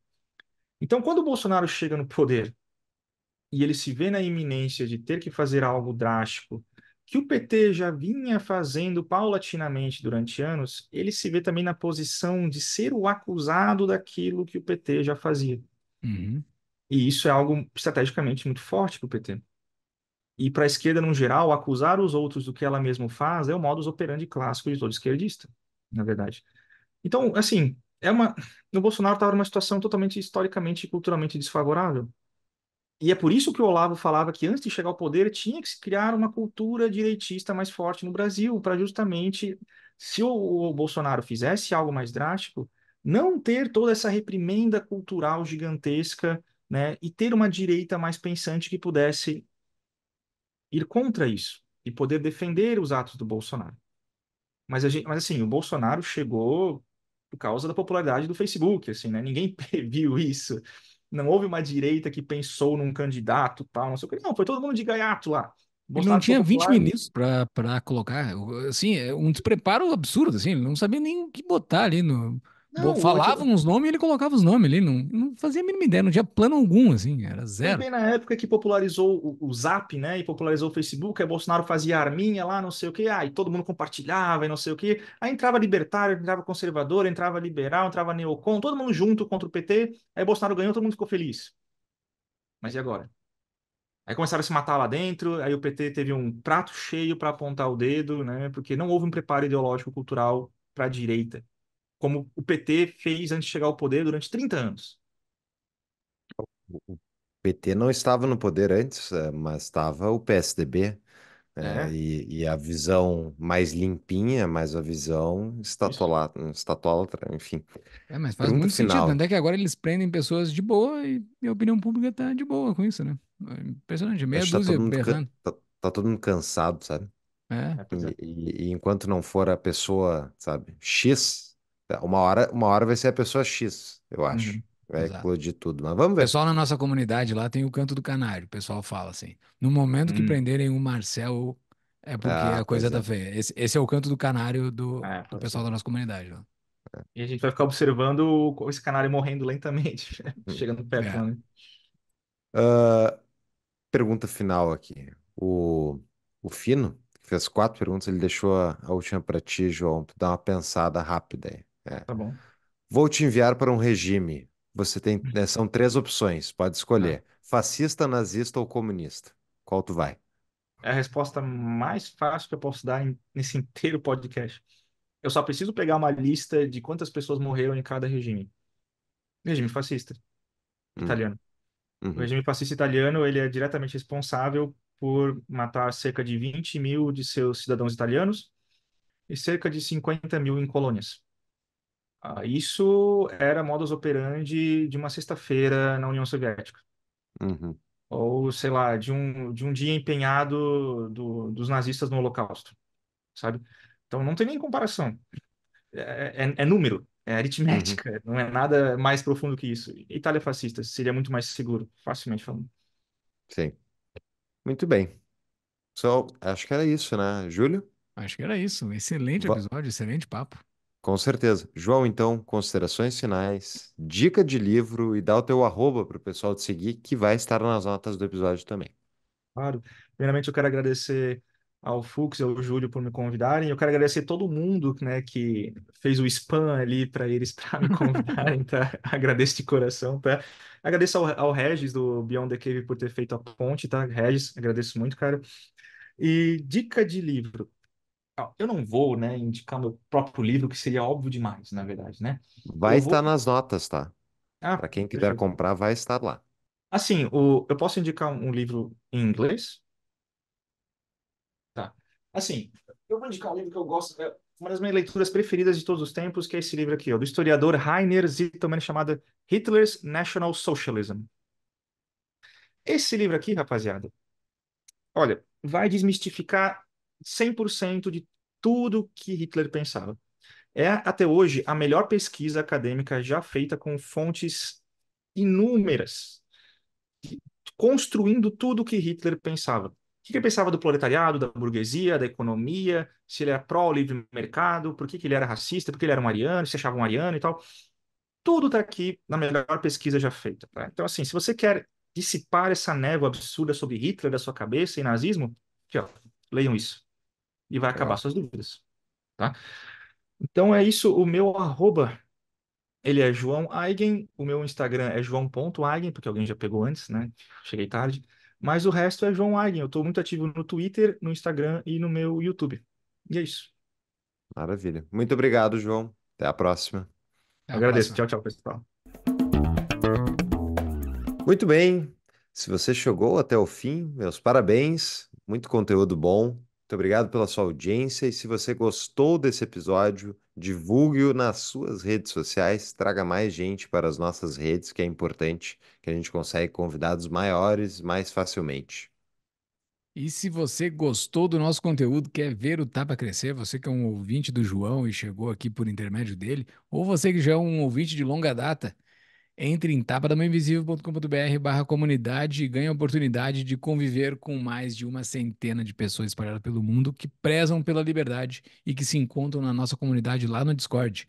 Então, quando o Bolsonaro chega no poder e ele se vê na iminência de ter que fazer algo drástico, que o PT já vinha fazendo paulatinamente durante anos, ele se vê também na posição de ser o acusado daquilo que o PT já fazia. Uhum. E isso é algo estrategicamente muito forte para o PT. E para a esquerda, no geral, acusar os outros do que ela mesma faz é o modus operandi clássico de todo esquerdista, na verdade. Então, assim, é uma... o Bolsonaro estava numa situação totalmente historicamente e culturalmente desfavorável. E é por isso que o Olavo falava que antes de chegar ao poder tinha que se criar uma cultura direitista mais forte no Brasil, para justamente, se o Bolsonaro fizesse algo mais drástico, não ter toda essa reprimenda cultural gigantesca, né, e ter uma direita mais pensante que pudesse ir contra isso e poder defender os atos do Bolsonaro. Mas, gente, mas assim, o Bolsonaro chegou por causa da popularidade do Facebook, assim, né? Ninguém previu [LAUGHS] isso. Não houve uma direita que pensou num candidato, tal, não sei o que. Não, foi todo mundo de gaiato lá. ele não tinha 20 minutos para colocar, assim, é um despreparo absurdo, assim, ele não sabia nem o que botar ali no... Não, Falava hoje... uns nomes e ele colocava os nomes ali, não, não fazia a mínima ideia, não tinha plano algum, assim, era zero. Também na época que popularizou o, o Zap, né, e popularizou o Facebook, aí Bolsonaro fazia arminha lá, não sei o que, ah, aí todo mundo compartilhava e não sei o que, aí entrava libertário, entrava conservador, entrava liberal, entrava neocon, todo mundo junto contra o PT, aí Bolsonaro ganhou, todo mundo ficou feliz. Mas e agora? Aí começaram a se matar lá dentro, aí o PT teve um prato cheio para apontar o dedo, né, porque não houve um preparo ideológico cultural para a direita como o PT fez antes de chegar ao poder durante 30 anos. O PT não estava no poder antes, é, mas estava o PSDB. É. É, e, e, a visão mais limpinha, mas a visão estatolatra, enfim. É, mas faz muito final. sentido. Tanto é que agora eles prendem pessoas de boa e, a opinião pública está de boa com isso, né? É impressionante, meia Acho tá dúzia tá berrando. Tá, tá, todo mundo cansado, sabe? É. é e, e, e enquanto não for a pessoa, sabe, X, é, uma hora, uma hora vai ser a pessoa X, eu acho. Uhum, vai explodir tudo, mas vamos ver. Pessoal na nossa comunidade lá tem o canto do canário, o pessoal fala assim: no momento que hum. prenderem o Marcel, é porque ah, a coisa tá é. tá feia. Esse, esse, é o canto do canário do, é, do pessoal é. da nossa comunidade. Lá. E a gente vai ficar observando esse canário morrendo lentamente, [LAUGHS] hum, chegando perto, é. né? Uh, pergunta final aqui. O, o Fino, que fez quatro perguntas, ele deixou a, a última para ti, João, Tu dar uma pensada rápida aí. É. Tá bom. Vou te enviar para um regime. Você tem, uhum. né, são três opções, pode escolher: ah. fascista, nazista ou comunista. Qual tu vai? É a resposta mais fácil que eu posso dar em, nesse inteiro podcast. Eu só preciso pegar uma lista de quantas pessoas morreram em cada regime. Regime fascista hum. italiano. Uhum. O regime fascista italiano ele é diretamente responsável por matar cerca de 20 mil de seus cidadãos italianos e cerca de 50 mil em colônias. Ah, isso era modus operandi de uma sexta-feira na União Soviética. Uhum. Ou, sei lá, de um, de um dia empenhado do, dos nazistas no Holocausto, sabe? Então não tem nem comparação. É, é, é número, é uhum. aritmética, uhum. não é nada mais profundo que isso. Itália fascista seria muito mais seguro, facilmente falando. Sim. Muito bem. Pessoal, acho que era isso, né? Júlio? Acho que era isso. Excelente episódio, Va excelente papo. Com certeza. João, então, considerações finais, dica de livro e dá o teu arroba para o pessoal te seguir, que vai estar nas notas do episódio também. Claro. Primeiramente, eu quero agradecer ao Fux e ao Júlio por me convidarem. Eu quero agradecer todo mundo, né, que fez o spam ali para eles para me convidarem, [LAUGHS] então, tá? Agradeço de coração, tá? Agradeço ao, ao, Regis do Beyond the Cave por ter feito a ponte, tá? Regis, agradeço muito, cara. E dica de livro eu não vou, né, indicar meu próprio livro, que seria óbvio demais, na verdade, né? Vai eu estar vou... nas notas, tá? Ah, para quem quiser comprar, vai estar lá. Assim, o... eu posso indicar um livro em inglês? Tá. Assim, eu vou indicar um livro que eu gosto, é uma das minhas leituras preferidas de todos os tempos, que é esse livro aqui, ó, do historiador Rainer Zittelmann, chamado Hitler's National Socialism. Esse livro aqui, rapaziada, olha, vai desmistificar 100% de tudo que Hitler pensava. É, até hoje, a melhor pesquisa acadêmica já feita com fontes inúmeras, construindo tudo o que Hitler pensava. O que ele pensava do proletariado, da burguesia, da economia, se ele era pró livre mercado, por que, ele era racista, por que ele era um ariano, se achava um ariano e tal. Tudo está aqui na melhor pesquisa já feita. Tá? Então, assim, se você quer dissipar essa névoa absurda sobre Hitler da sua cabeça e nazismo, aqui, ó, leiam isso e vai acabar Legal. suas dúvidas, tá? Então é isso, o meu arroba, ele é João Aigen, o meu Instagram é joão.aigen, porque alguém já pegou antes, né? Cheguei tarde. Mas o resto é João Aigen, eu estou muito ativo no Twitter, no Instagram e no meu YouTube. E é isso. Maravilha. Muito obrigado, João. Até a próxima. Até a Agradeço. Próxima. Tchau, tchau, pessoal. Muito bem. Se você chegou até o fim, meus parabéns. Muito conteúdo bom. Muito obrigado pela sua audiência e se você gostou desse episódio, divulgue-o nas suas redes sociais, traga mais gente para as nossas redes, que é importante que a gente consegue convidados maiores mais facilmente. E se você gostou do nosso conteúdo, quer ver o Tapa crescer, você que é um ouvinte do João e chegou aqui por intermédio dele, ou você que já é um ouvinte de longa data, entre em tapadamainvisível.com.br barra comunidade e ganhe a oportunidade de conviver com mais de uma centena de pessoas espalhadas pelo mundo que prezam pela liberdade e que se encontram na nossa comunidade lá no Discord.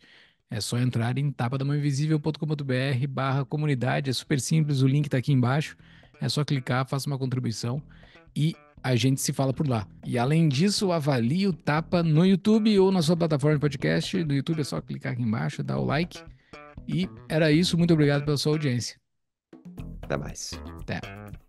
É só entrar em tapadamainvisível.com.br barra comunidade, é super simples, o link está aqui embaixo. É só clicar, faça uma contribuição e a gente se fala por lá. E além disso, avalie o Tapa no YouTube ou na sua plataforma de podcast. No YouTube é só clicar aqui embaixo, dar o like. E era isso. Muito obrigado pela sua audiência. Até mais. Até.